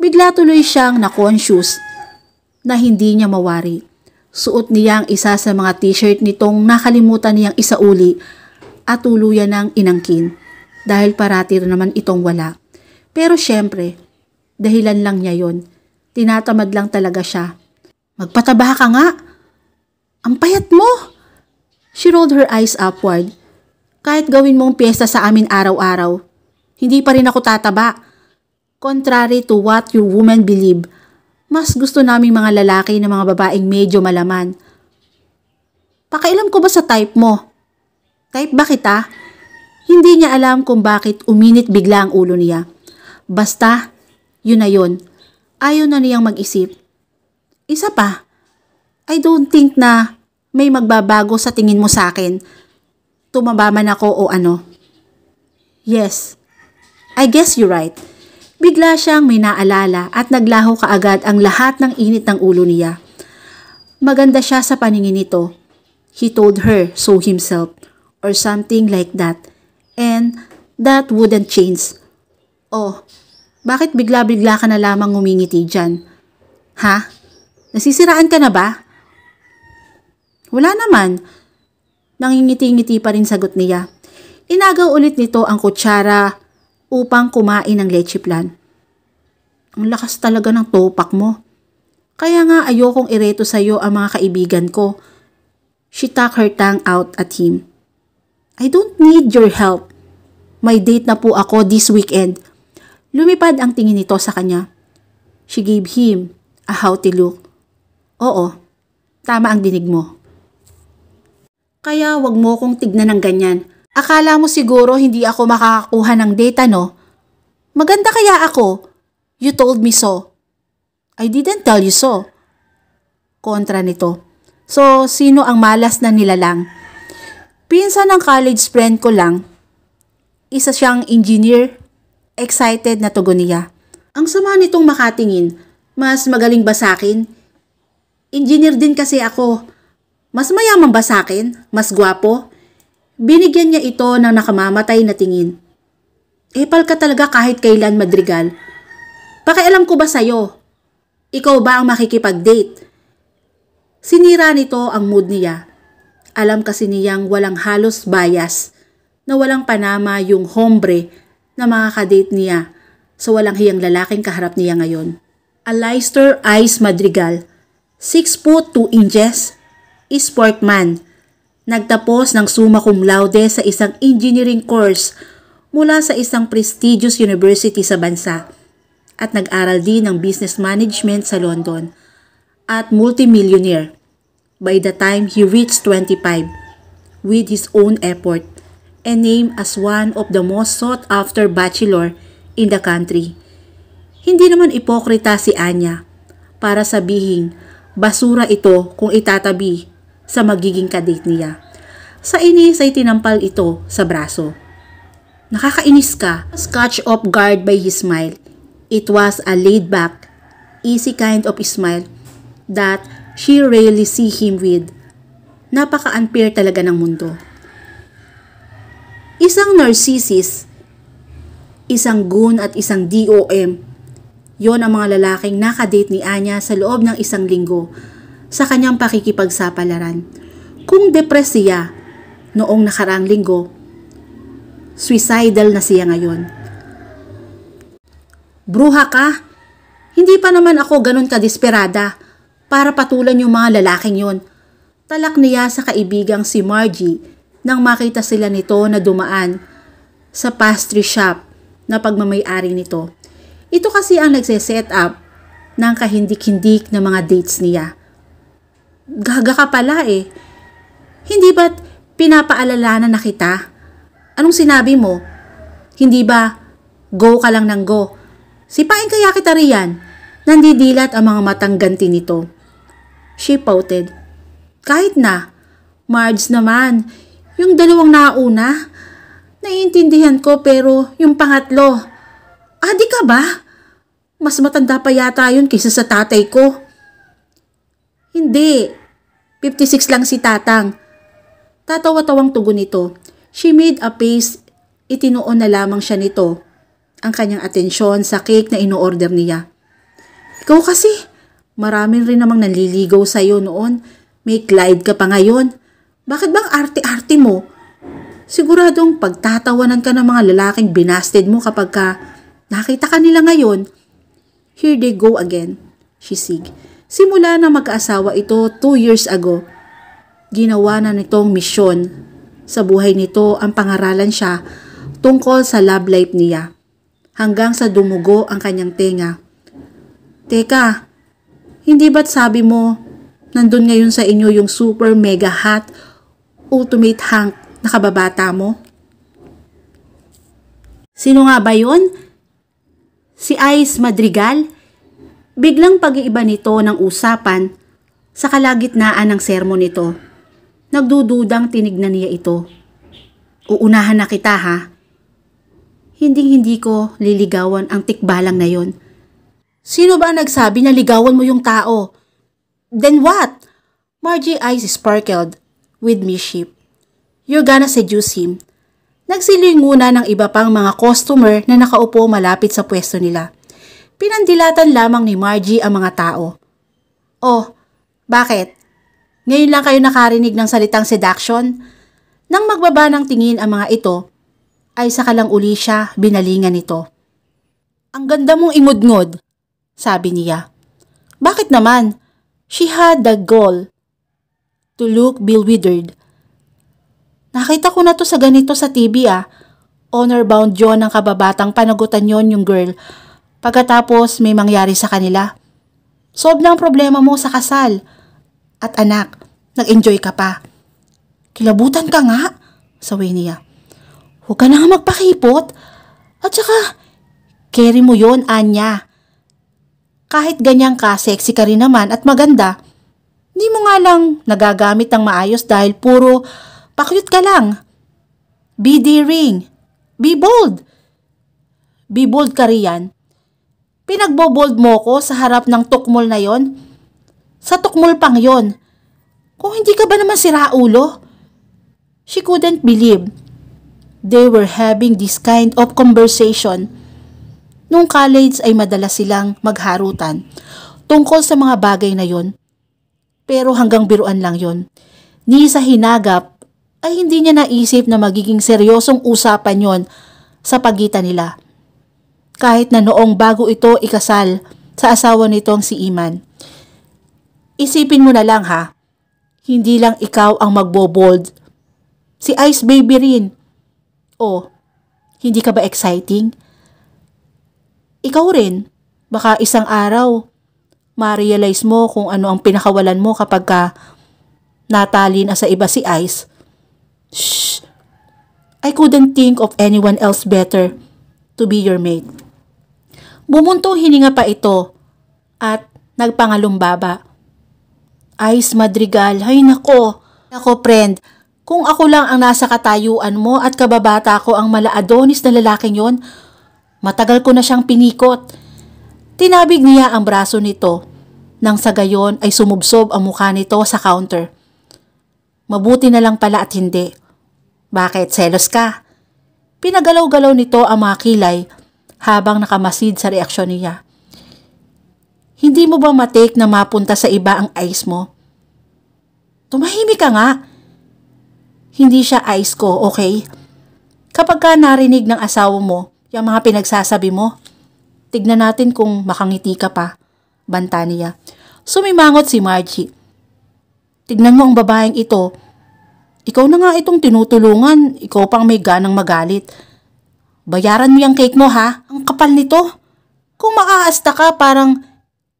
Bigla tuloy siyang na-conscious na hindi niya mawari. Suot niya ang isa sa mga t-shirt nitong nakalimutan niyang isauli at tuluyan ng inangkin dahil parati rin naman itong wala. Pero syempre, dahilan lang niya yon. Tinatamad lang talaga siya. Magpataba ka nga! Ang payat mo! She rolled her eyes upward. Kahit gawin mong piyesta sa amin araw-araw, hindi pa rin ako tataba. Contrary to what your women believe, mas gusto naming mga lalaki na mga babaeng medyo malaman. Pakailam ko ba sa type mo? Type ba kita? Hindi niya alam kung bakit uminit bigla ang ulo niya. Basta, yun na yun. Ayaw na niyang mag-isip. Isa pa, I don't think na may magbabago sa tingin mo sa akin. Tumaba man ako o ano. Yes, I guess you're right. Bigla siyang may naalala at naglaho kaagad ang lahat ng init ng ulo niya. Maganda siya sa paningin nito. He told her so himself or something like that. And that wouldn't change. Oh, bakit bigla-bigla ka na lamang ngumingiti dyan? Ha? Nasisiraan ka na ba? Wala naman. Nangingiti-ngiti pa rin sagot niya. Inagaw ulit nito ang kutsara upang kumain ng leche plan. Ang lakas talaga ng topak mo. Kaya nga ayokong ireto sa'yo ang mga kaibigan ko. She tucked her tongue out at him. I don't need your help. May date na po ako this weekend. Lumipad ang tingin nito sa kanya. She gave him a haughty look. Oo, tama ang dinig mo. Kaya wag mo kong tignan ng ganyan. Akala mo siguro hindi ako makakakuha ng data, no? Maganda kaya ako? You told me so. I didn't tell you so. Kontra nito. So, sino ang malas na nilalang? Pinsan ng college friend ko lang, isa siyang engineer. Excited na tugon niya. Ang sama nitong makatingin, mas magaling ba sa akin? Engineer din kasi ako. Mas mayaman ba sa akin? Mas gwapo? Binigyan niya ito ng nakamamatay na tingin. Epal ka talaga kahit kailan madrigal. Pakialam ko ba sa'yo? Ikaw ba ang makikipag-date? Sinira nito ang mood niya. Alam kasi niyang walang halos bias na walang panama yung hombre na makakadate niya sa walang hiyang lalaking kaharap niya ngayon. Alistair Ice Madrigal, 6 foot 2 inches, is sportman. Nagtapos ng summa cum laude sa isang engineering course mula sa isang prestigious university sa bansa at nag-aral din ng business management sa London at multimillionaire by the time he reached 25 with his own effort and named as one of the most sought-after bachelor in the country. Hindi naman ipokrita si Anya para sabihin basura ito kung itatabi sa magiging kadate niya. Sa inis ay tinampal ito sa braso. Nakakainis ka, scotch off guard by his smile. It was a laid-back, easy kind of smile that she really see him with. Napaka-unfair talaga ng mundo. Isang narcissist, isang goon at isang DOM, yon ang mga lalaking nakadate ni Anya sa loob ng isang linggo sa kanyang pakikipagsapalaran. Kung depressed siya noong nakaraang linggo, suicidal na siya ngayon. Bruha ka? Hindi pa naman ako ganun kadesperada. desperada para patulan yung mga lalaking yun. Talak niya sa kaibigang si Margie nang makita sila nito na dumaan sa pastry shop na pagmamayari nito. Ito kasi ang nagse-set up ng kahindik-hindik na mga dates niya. Gaga ka pala eh. Hindi ba't pinapaalala na kita? Anong sinabi mo? Hindi ba go ka lang ng go? Sipain kaya kita riyan. Nandidilat ang mga matang ganti nito. She pouted. Kahit na. Marge naman. Yung dalawang nauna. Naiintindihan ko pero yung pangatlo. Adi ka ba? Mas matanda pa yata yun kaysa sa tatay ko. Hindi. 56 lang si tatang. Tatawa-tawang tugon nito. She made a face. Itinuon na lamang siya nito. Ang kanyang atensyon sa cake na inoorder niya. Ikaw kasi, Marami rin namang nanliligaw sa'yo noon. May Clyde ka pa ngayon. Bakit bang arte-arte mo? Siguradong pagtatawanan ka ng mga lalaking binasted mo kapag ka nakita ka nila ngayon. Here they go again, she sig. Simula na mag-asawa ito two years ago, ginawa na nitong misyon. Sa buhay nito ang pangaralan siya tungkol sa love life niya hanggang sa dumugo ang kanyang tenga. Teka, hindi ba't sabi mo, nandun ngayon sa inyo yung super mega hot ultimate hunk na kababata mo? Sino nga ba yun? Si Ice Madrigal? Biglang pag-iiba nito ng usapan sa kalagitnaan ng sermon nito. Nagdududang tinignan niya ito. Uunahan na kita ha. Hinding-hindi ko liligawan ang tikbalang na yon Sino ba nagsabi na ligawan mo yung tao? Then what? Margie eyes sparkled with mischief. You're gonna seduce him. Nagsilinguna ng iba pang mga customer na nakaupo malapit sa pwesto nila. Pinandilatan lamang ni Margie ang mga tao. Oh, bakit? Ngayon lang kayo nakarinig ng salitang seduction? Nang magbaba ng tingin ang mga ito, ay saka lang uli siya binalingan nito. Ang ganda mong ingudngod sabi niya. Bakit naman? She had the goal to look bewildered. Nakita ko na to sa ganito sa TV ah. Honor-bound yon ng kababatang panagutan yon yung girl. Pagkatapos may mangyari sa kanila. Solve na problema mo sa kasal. At anak, nag-enjoy ka pa. Kilabutan ka nga, sawi niya. Huwag ka na magpakipot. At saka, carry mo yon Anya kahit ganyan ka, sexy ka rin naman at maganda. Hindi mo nga lang nagagamit ng maayos dahil puro pakyut ka lang. Be daring. Be bold. Be bold ka riyan. Pinagbobold mo ko sa harap ng tukmol na yon. Sa tukmol pang yon. Kung hindi ka ba naman si Raulo? She couldn't believe. They were having this kind of conversation Noong college ay madalas silang magharutan tungkol sa mga bagay na yon. Pero hanggang biruan lang yon. Ni sa hinagap ay hindi niya naisip na magiging seryosong usapan yon sa pagitan nila. Kahit na noong bago ito ikasal sa asawa nitong si Iman. Isipin mo na lang ha, hindi lang ikaw ang magbobold. Si Ice Baby rin. Oh, hindi ka ba exciting? Ikaw rin, baka isang araw, ma-realize mo kung ano ang pinakawalan mo kapag ka natali na sa iba si Ice. Shh! I couldn't think of anyone else better to be your mate. Bumuntong hininga pa ito at nagpangalumbaba. Ice Madrigal, ay nako, nako friend, kung ako lang ang nasa katayuan mo at kababata ko ang malaadonis na lalaking yon, Matagal ko na siyang pinikot. Tinabig niya ang braso nito nang sa gayon ay sumubsob ang mukha nito sa counter. Mabuti na lang pala at hindi. Bakit selos ka? Pinagalaw-galaw nito ang mga kilay habang nakamasid sa reaksyon niya. Hindi mo ba matake na mapunta sa iba ang eyes mo? Tumahimik ka nga. Hindi siya eyes ko, okay? Kapag ka narinig ng asawa mo yung mga pinagsasabi mo. Tignan natin kung makangiti ka pa. Banta niya. Sumimangot si Margie. Tignan mo ang babaeng ito. Ikaw na nga itong tinutulungan. Ikaw pang may ganang magalit. Bayaran mo yung cake mo ha. Ang kapal nito. Kung maaasta ka parang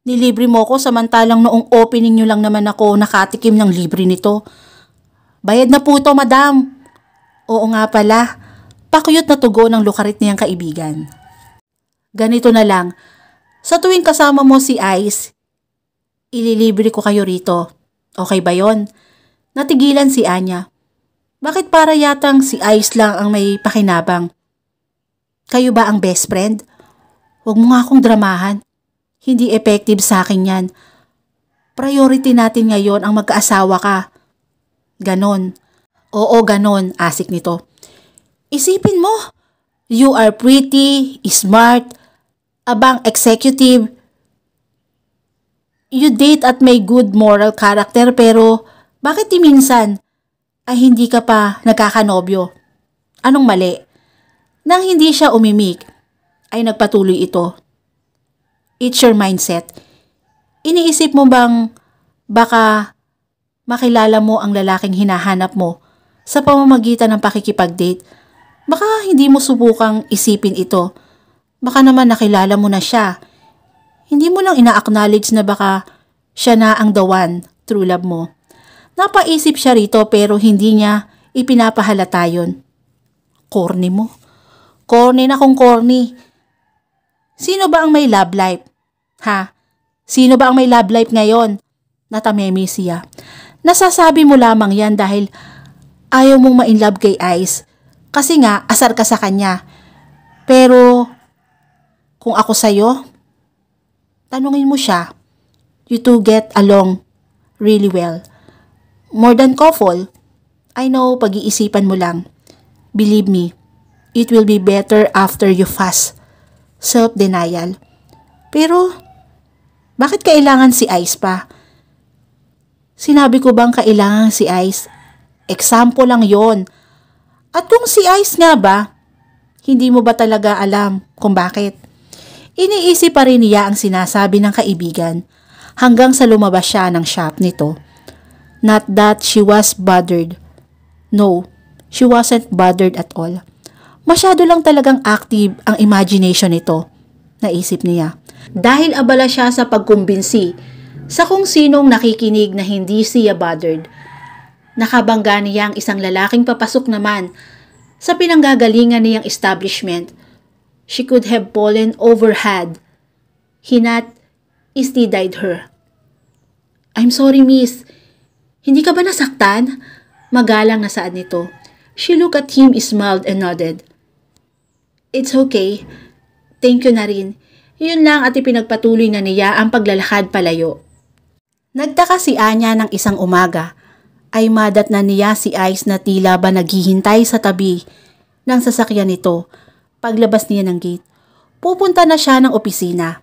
nilibre mo ko samantalang noong opening nyo lang naman ako nakatikim ng libre nito. Bayad na po to madam. Oo nga pala. Pakuyot na tugo ng lukarit niyang kaibigan. Ganito na lang, sa tuwing kasama mo si Ice, ililibre ko kayo rito. Okay ba yon? Natigilan si Anya. Bakit para yatang si Ice lang ang may pakinabang? Kayo ba ang best friend? Huwag mo nga akong dramahan. Hindi effective sa akin yan. Priority natin ngayon ang magkaasawa ka. Ganon. Oo, ganon, asik nito. Isipin mo, you are pretty, smart, abang executive. You date at may good moral character pero bakit di minsan ay hindi ka pa nagkakanobyo? Anong mali? Nang hindi siya umimik, ay nagpatuloy ito. It's your mindset. Iniisip mo bang baka makilala mo ang lalaking hinahanap mo sa pamamagitan ng pakikipag-date Baka hindi mo subukang isipin ito. Baka naman nakilala mo na siya. Hindi mo lang ina-acknowledge na baka siya na ang the one, true love mo. Napaisip siya rito pero hindi niya ipinapahalata yun. Corny mo. Corny na kung corny. Sino ba ang may love life? Ha? Sino ba ang may love life ngayon? Natameme siya. Nasasabi mo lamang yan dahil ayaw mong ma-inlove kay Ice kasi nga, asar ka sa kanya. Pero, kung ako sa'yo, tanungin mo siya. You two get along really well. More than couple, I know pag-iisipan mo lang. Believe me, it will be better after you fast. Self-denial. Pero, bakit kailangan si Ice pa? Sinabi ko bang kailangan si Ice? Example lang yon at kung si Ice nga ba, hindi mo ba talaga alam kung bakit? Iniisip pa rin niya ang sinasabi ng kaibigan hanggang sa lumabas siya ng shop nito. Not that she was bothered. No, she wasn't bothered at all. Masyado lang talagang active ang imagination nito, naisip niya. Dahil abala siya sa pagkumbinsi sa kung sinong nakikinig na hindi siya bothered Nakabangga niya ang isang lalaking papasok naman sa pinanggagalingan niyang establishment. She could have fallen overhead. Hinat Hinat, died her. I'm sorry, miss. Hindi ka ba nasaktan? Magalang na saad nito. She looked at him, smiled, and nodded. It's okay. Thank you na rin. Yun lang at ipinagpatuloy na niya ang paglalakad palayo. Nagtaka si Anya ng isang umaga ay madat na niya si Ice na tila ba naghihintay sa tabi ng sasakyan nito paglabas niya ng gate. Pupunta na siya ng opisina.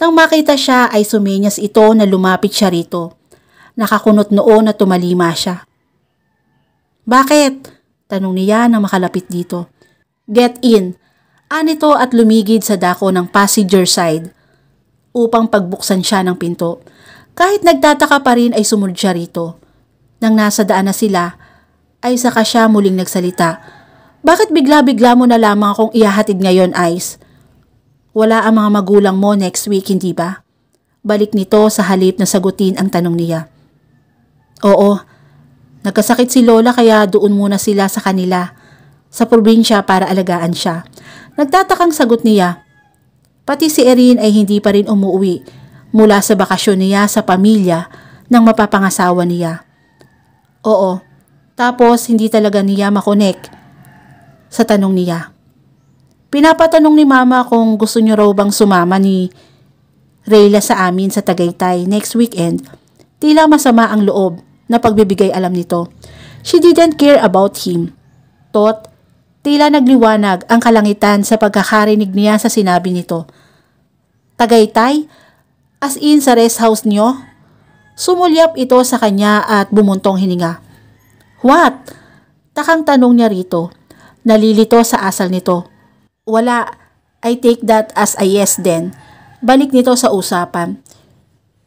Nang makita siya ay sumenyas ito na lumapit siya rito. Nakakunot noon na tumalima siya. Bakit? Tanong niya nang makalapit dito. Get in. Anito at lumigid sa dako ng passenger side upang pagbuksan siya ng pinto. Kahit nagtataka pa rin ay sumunod siya rito. Nang nasa daan na sila, ay saka siya muling nagsalita. Bakit bigla-bigla mo na lamang akong ihahatid ngayon, Ice? Wala ang mga magulang mo next week, hindi ba? Balik nito sa halip na sagutin ang tanong niya. Oo, nagkasakit si Lola kaya doon muna sila sa kanila, sa probinsya para alagaan siya. Nagtatakang sagot niya. Pati si Erin ay hindi pa rin umuwi mula sa bakasyon niya sa pamilya ng mapapangasawa niya. Oo. Tapos hindi talaga niya makonek. Sa tanong niya. Pinapatanong ni mama kung gusto niyo raw bang sumama ni Rayla sa amin sa Tagaytay next weekend. Tila masama ang loob na pagbibigay alam nito. She didn't care about him. Tot, tila nagliwanag ang kalangitan sa pagkakarinig niya sa sinabi nito. Tagaytay? As in sa rest house niyo? Sumulyap ito sa kanya at bumuntong hininga. What? Takang tanong niya rito. Nalilito sa asal nito. Wala. I take that as a yes then. Balik nito sa usapan.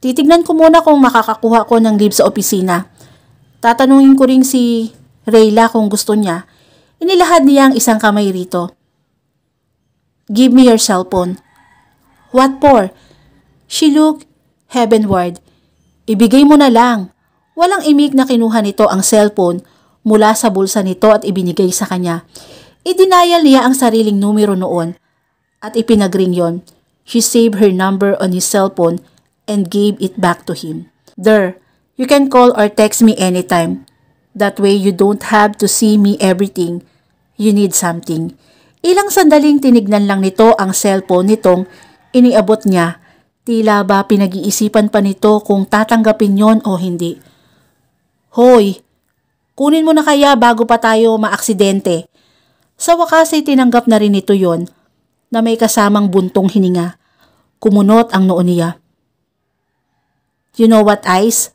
Titignan ko muna kung makakakuha ko ng leave sa opisina. Tatanungin ko rin si Rayla kung gusto niya. Inilahad niya ang isang kamay rito. Give me your cellphone. What for? She looked heavenward. Ibigay mo na lang. Walang imig na kinuha nito ang cellphone mula sa bulsa nito at ibinigay sa kanya. Idenial niya ang sariling numero noon at ipinagring yon. She saved her number on his cellphone and gave it back to him. There, you can call or text me anytime. That way you don't have to see me everything. You need something. Ilang sandaling tinignan lang nito ang cellphone nitong iniabot niya Tila ba pinag-iisipan pa nito kung tatanggapin yon o hindi. Hoy, kunin mo na kaya bago pa tayo maaksidente. Sa wakas ay tinanggap na rin ito yon na may kasamang buntong hininga. Kumunot ang noon niya. You know what, Ice?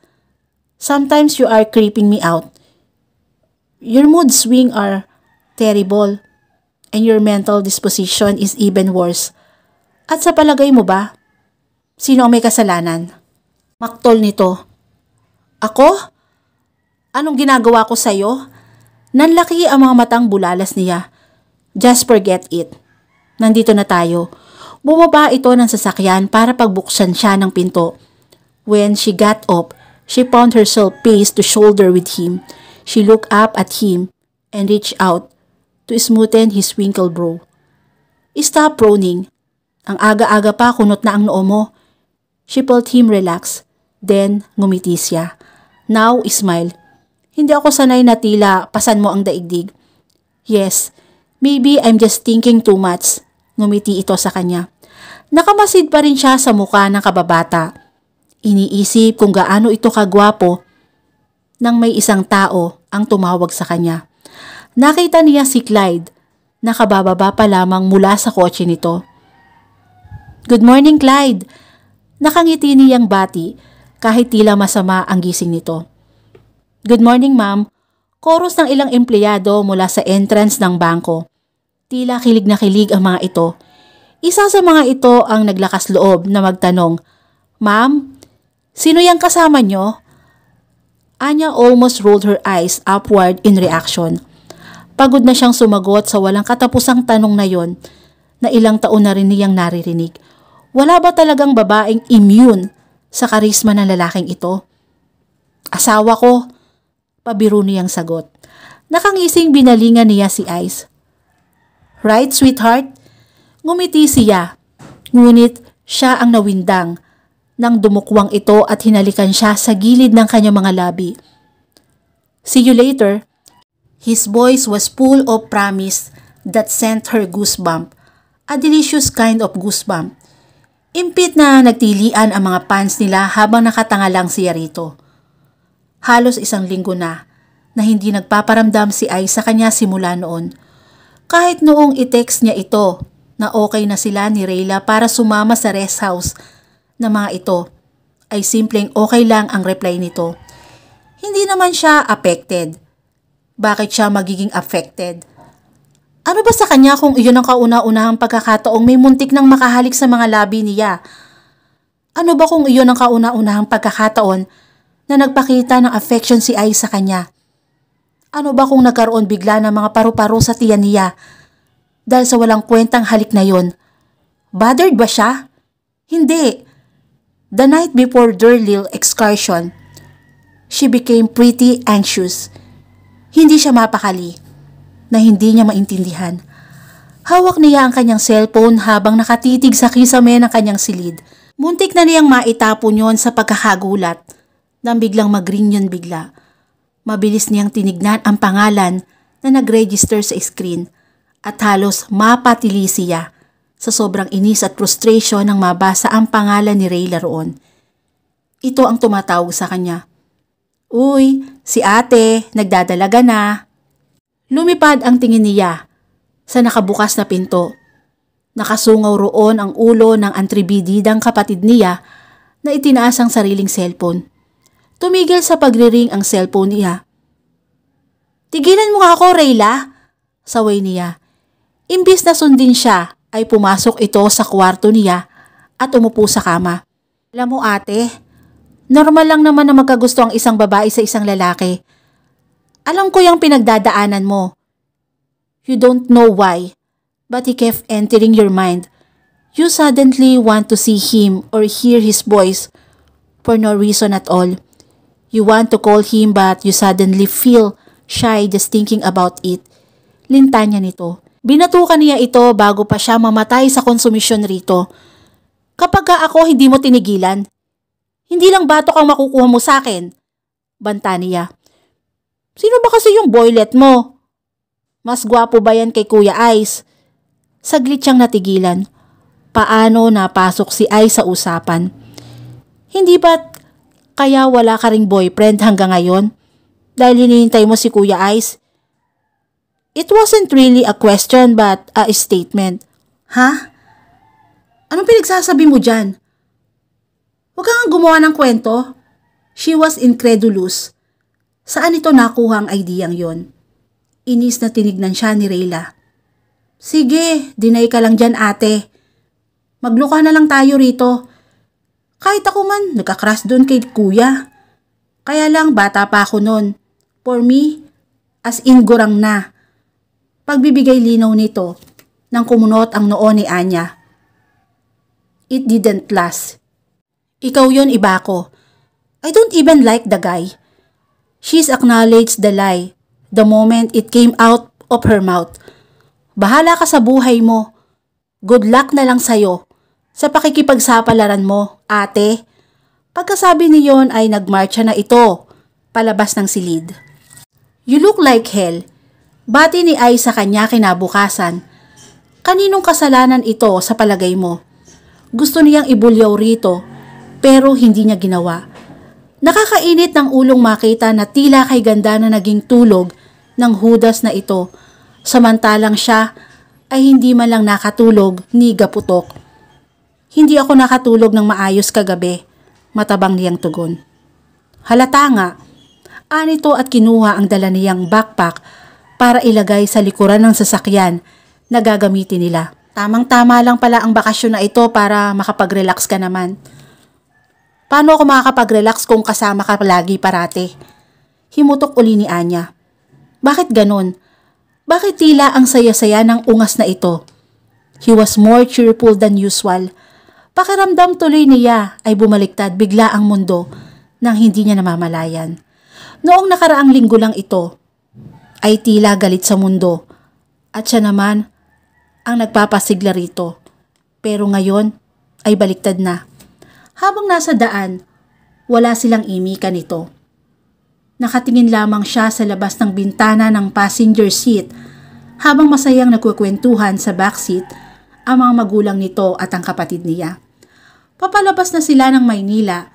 Sometimes you are creeping me out. Your mood swing are terrible and your mental disposition is even worse. At sa palagay mo ba, Sino ang may kasalanan? Maktol nito. Ako? Anong ginagawa ko sa'yo? Nanlaki ang mga matang bulalas niya. Just forget it. Nandito na tayo. Bumaba ito ng sasakyan para pagbuksan siya ng pinto. When she got up, she found herself face to shoulder with him. She looked up at him and reached out to smoothen his wrinkled brow. Stop proning. Ang aga-aga pa kunot na ang noo mo. She felt him relax. Then, ngumiti siya. Now, smile. Hindi ako sanay na tila pasan mo ang daigdig. Yes, maybe I'm just thinking too much. Ngumiti ito sa kanya. Nakamasid pa rin siya sa mukha ng kababata. Iniisip kung gaano ito kagwapo nang may isang tao ang tumawag sa kanya. Nakita niya si Clyde, nakabababa pa lamang mula sa kotse nito. Good morning, Clyde. Nakangiti niyang bati kahit tila masama ang gising nito. Good morning ma'am. Chorus ng ilang empleyado mula sa entrance ng bangko. Tila kilig na kilig ang mga ito. Isa sa mga ito ang naglakas loob na magtanong, Ma'am, sino yung kasama nyo? Anya almost rolled her eyes upward in reaction. Pagod na siyang sumagot sa walang katapusang tanong na yon na ilang taon na rin niyang naririnig. Wala ba talagang babaeng immune sa karisma ng lalaking ito? Asawa ko, pabiro niyang sagot. Nakangising binalingan niya si Ice. Right, sweetheart? Ngumiti siya. Ngunit siya ang nawindang nang dumukwang ito at hinalikan siya sa gilid ng kanyang mga labi. See you later. His voice was full of promise that sent her goosebump, a delicious kind of goosebump. Impit na nagtilian ang mga fans nila habang nakatanga lang siya rito. Halos isang linggo na na hindi nagpaparamdam si Ai sa kanya simula noon. Kahit noong i-text niya ito na okay na sila ni Rayla para sumama sa rest house na mga ito ay simpleng okay lang ang reply nito. Hindi naman siya affected. Bakit siya magiging affected? Ano ba sa kanya kung iyon ang kauna-unahang pagkakataong may muntik nang makahalik sa mga labi niya? Ano ba kung iyon ang kauna-unahang pagkakataon na nagpakita ng affection si Ai sa kanya? Ano ba kung nagkaroon bigla ng mga paru-paro sa tiyan niya dahil sa walang kwentang halik na yon? Bothered ba siya? Hindi. The night before Durlil excursion, she became pretty anxious. Hindi siya mapakali na hindi niya maintindihan. Hawak niya ang kanyang cellphone habang nakatitig sa kisame ng kanyang silid. Muntik na niyang maitapon yon sa pagkakagulat nang biglang mag-ring yun bigla. Mabilis niyang tinignan ang pangalan na nag-register sa screen at halos mapatili siya sa sobrang inis at frustration nang mabasa ang pangalan ni Rayla roon. Ito ang tumatawag sa kanya. Uy, si ate, nagdadalaga na. Lumipad ang tingin niya sa nakabukas na pinto. Nakasungaw roon ang ulo ng antribididang kapatid niya na itinaas ang sariling cellphone. Tumigil sa pagriring ang cellphone niya. Tigilan mo nga ako, Rayla! Saway niya. Imbis na sundin siya, ay pumasok ito sa kwarto niya at umupo sa kama. Alam mo ate, normal lang naman na magkagusto ang isang babae sa isang lalaki. Alam ko yung pinagdadaanan mo. You don't know why, but he kept entering your mind. You suddenly want to see him or hear his voice for no reason at all. You want to call him but you suddenly feel shy just thinking about it. Linta niya nito. Binatukan niya ito bago pa siya mamatay sa konsumisyon rito. Kapag ako hindi mo tinigilan, hindi lang batok ang makukuha mo sa akin, banta niya. Sino ba kasi yung boylet mo? Mas gwapo ba yan kay Kuya Ice? Saglit siyang natigilan. Paano napasok si Ice sa usapan? Hindi ba kaya wala ka ring boyfriend hanggang ngayon? Dahil hinihintay mo si Kuya Ice? It wasn't really a question but a statement. Ha? Huh? Anong pinagsasabi mo dyan? Huwag kang gumawa ng kwento. She was incredulous. Saan ito nakuha ang ideyang yon? Inis na tinignan siya ni Rayla. Sige, dinay ka lang dyan ate. Magluka na lang tayo rito. Kahit ako man, nagkakras doon kay kuya. Kaya lang, bata pa ako noon. For me, as in gorang na. Pagbibigay linaw nito, nang kumunot ang noo ni Anya. It didn't last. Ikaw yon iba ko. I don't even like the guy. She's acknowledged the lie the moment it came out of her mouth. Bahala ka sa buhay mo. Good luck na lang sa'yo sa pakikipagsapalaran mo, ate. Pagkasabi Yon ay nagmarcha na ito, palabas ng silid. You look like hell. Bati ni Ay sa kanya kinabukasan. Kaninong kasalanan ito sa palagay mo? Gusto niyang ibulyaw rito, pero hindi niya ginawa. Nakakainit ng ulong makita na tila kay ganda na naging tulog ng hudas na ito, samantalang siya ay hindi man lang nakatulog ni Gaputok. Hindi ako nakatulog ng maayos kagabi, matabang niyang tugon. Halata nga, anito at kinuha ang dala niyang backpack para ilagay sa likuran ng sasakyan na gagamitin nila. Tamang-tama lang pala ang bakasyon na ito para makapag-relax ka naman. Paano ako makakapag-relax kung kasama ka lagi parate? Himutok uli ni Anya. Bakit ganon? Bakit tila ang saya-saya ng ungas na ito? He was more cheerful than usual. Pakiramdam tuloy niya ay bumaliktad bigla ang mundo nang hindi niya namamalayan. Noong nakaraang linggo lang ito, ay tila galit sa mundo. At siya naman ang nagpapasigla rito. Pero ngayon ay baliktad na. Habang nasa daan, wala silang imika nito. Nakatingin lamang siya sa labas ng bintana ng passenger seat habang masayang nagkukwentuhan sa backseat ang mga magulang nito at ang kapatid niya. Papalabas na sila ng Maynila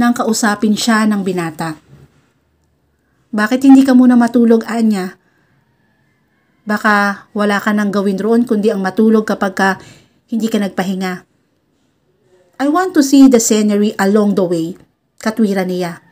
nang kausapin siya ng binata. Bakit hindi ka muna matulog, Anya? Baka wala ka nang gawin roon kundi ang matulog kapag ka hindi ka nagpahinga. I want to see the scenery along the way, katwira niya.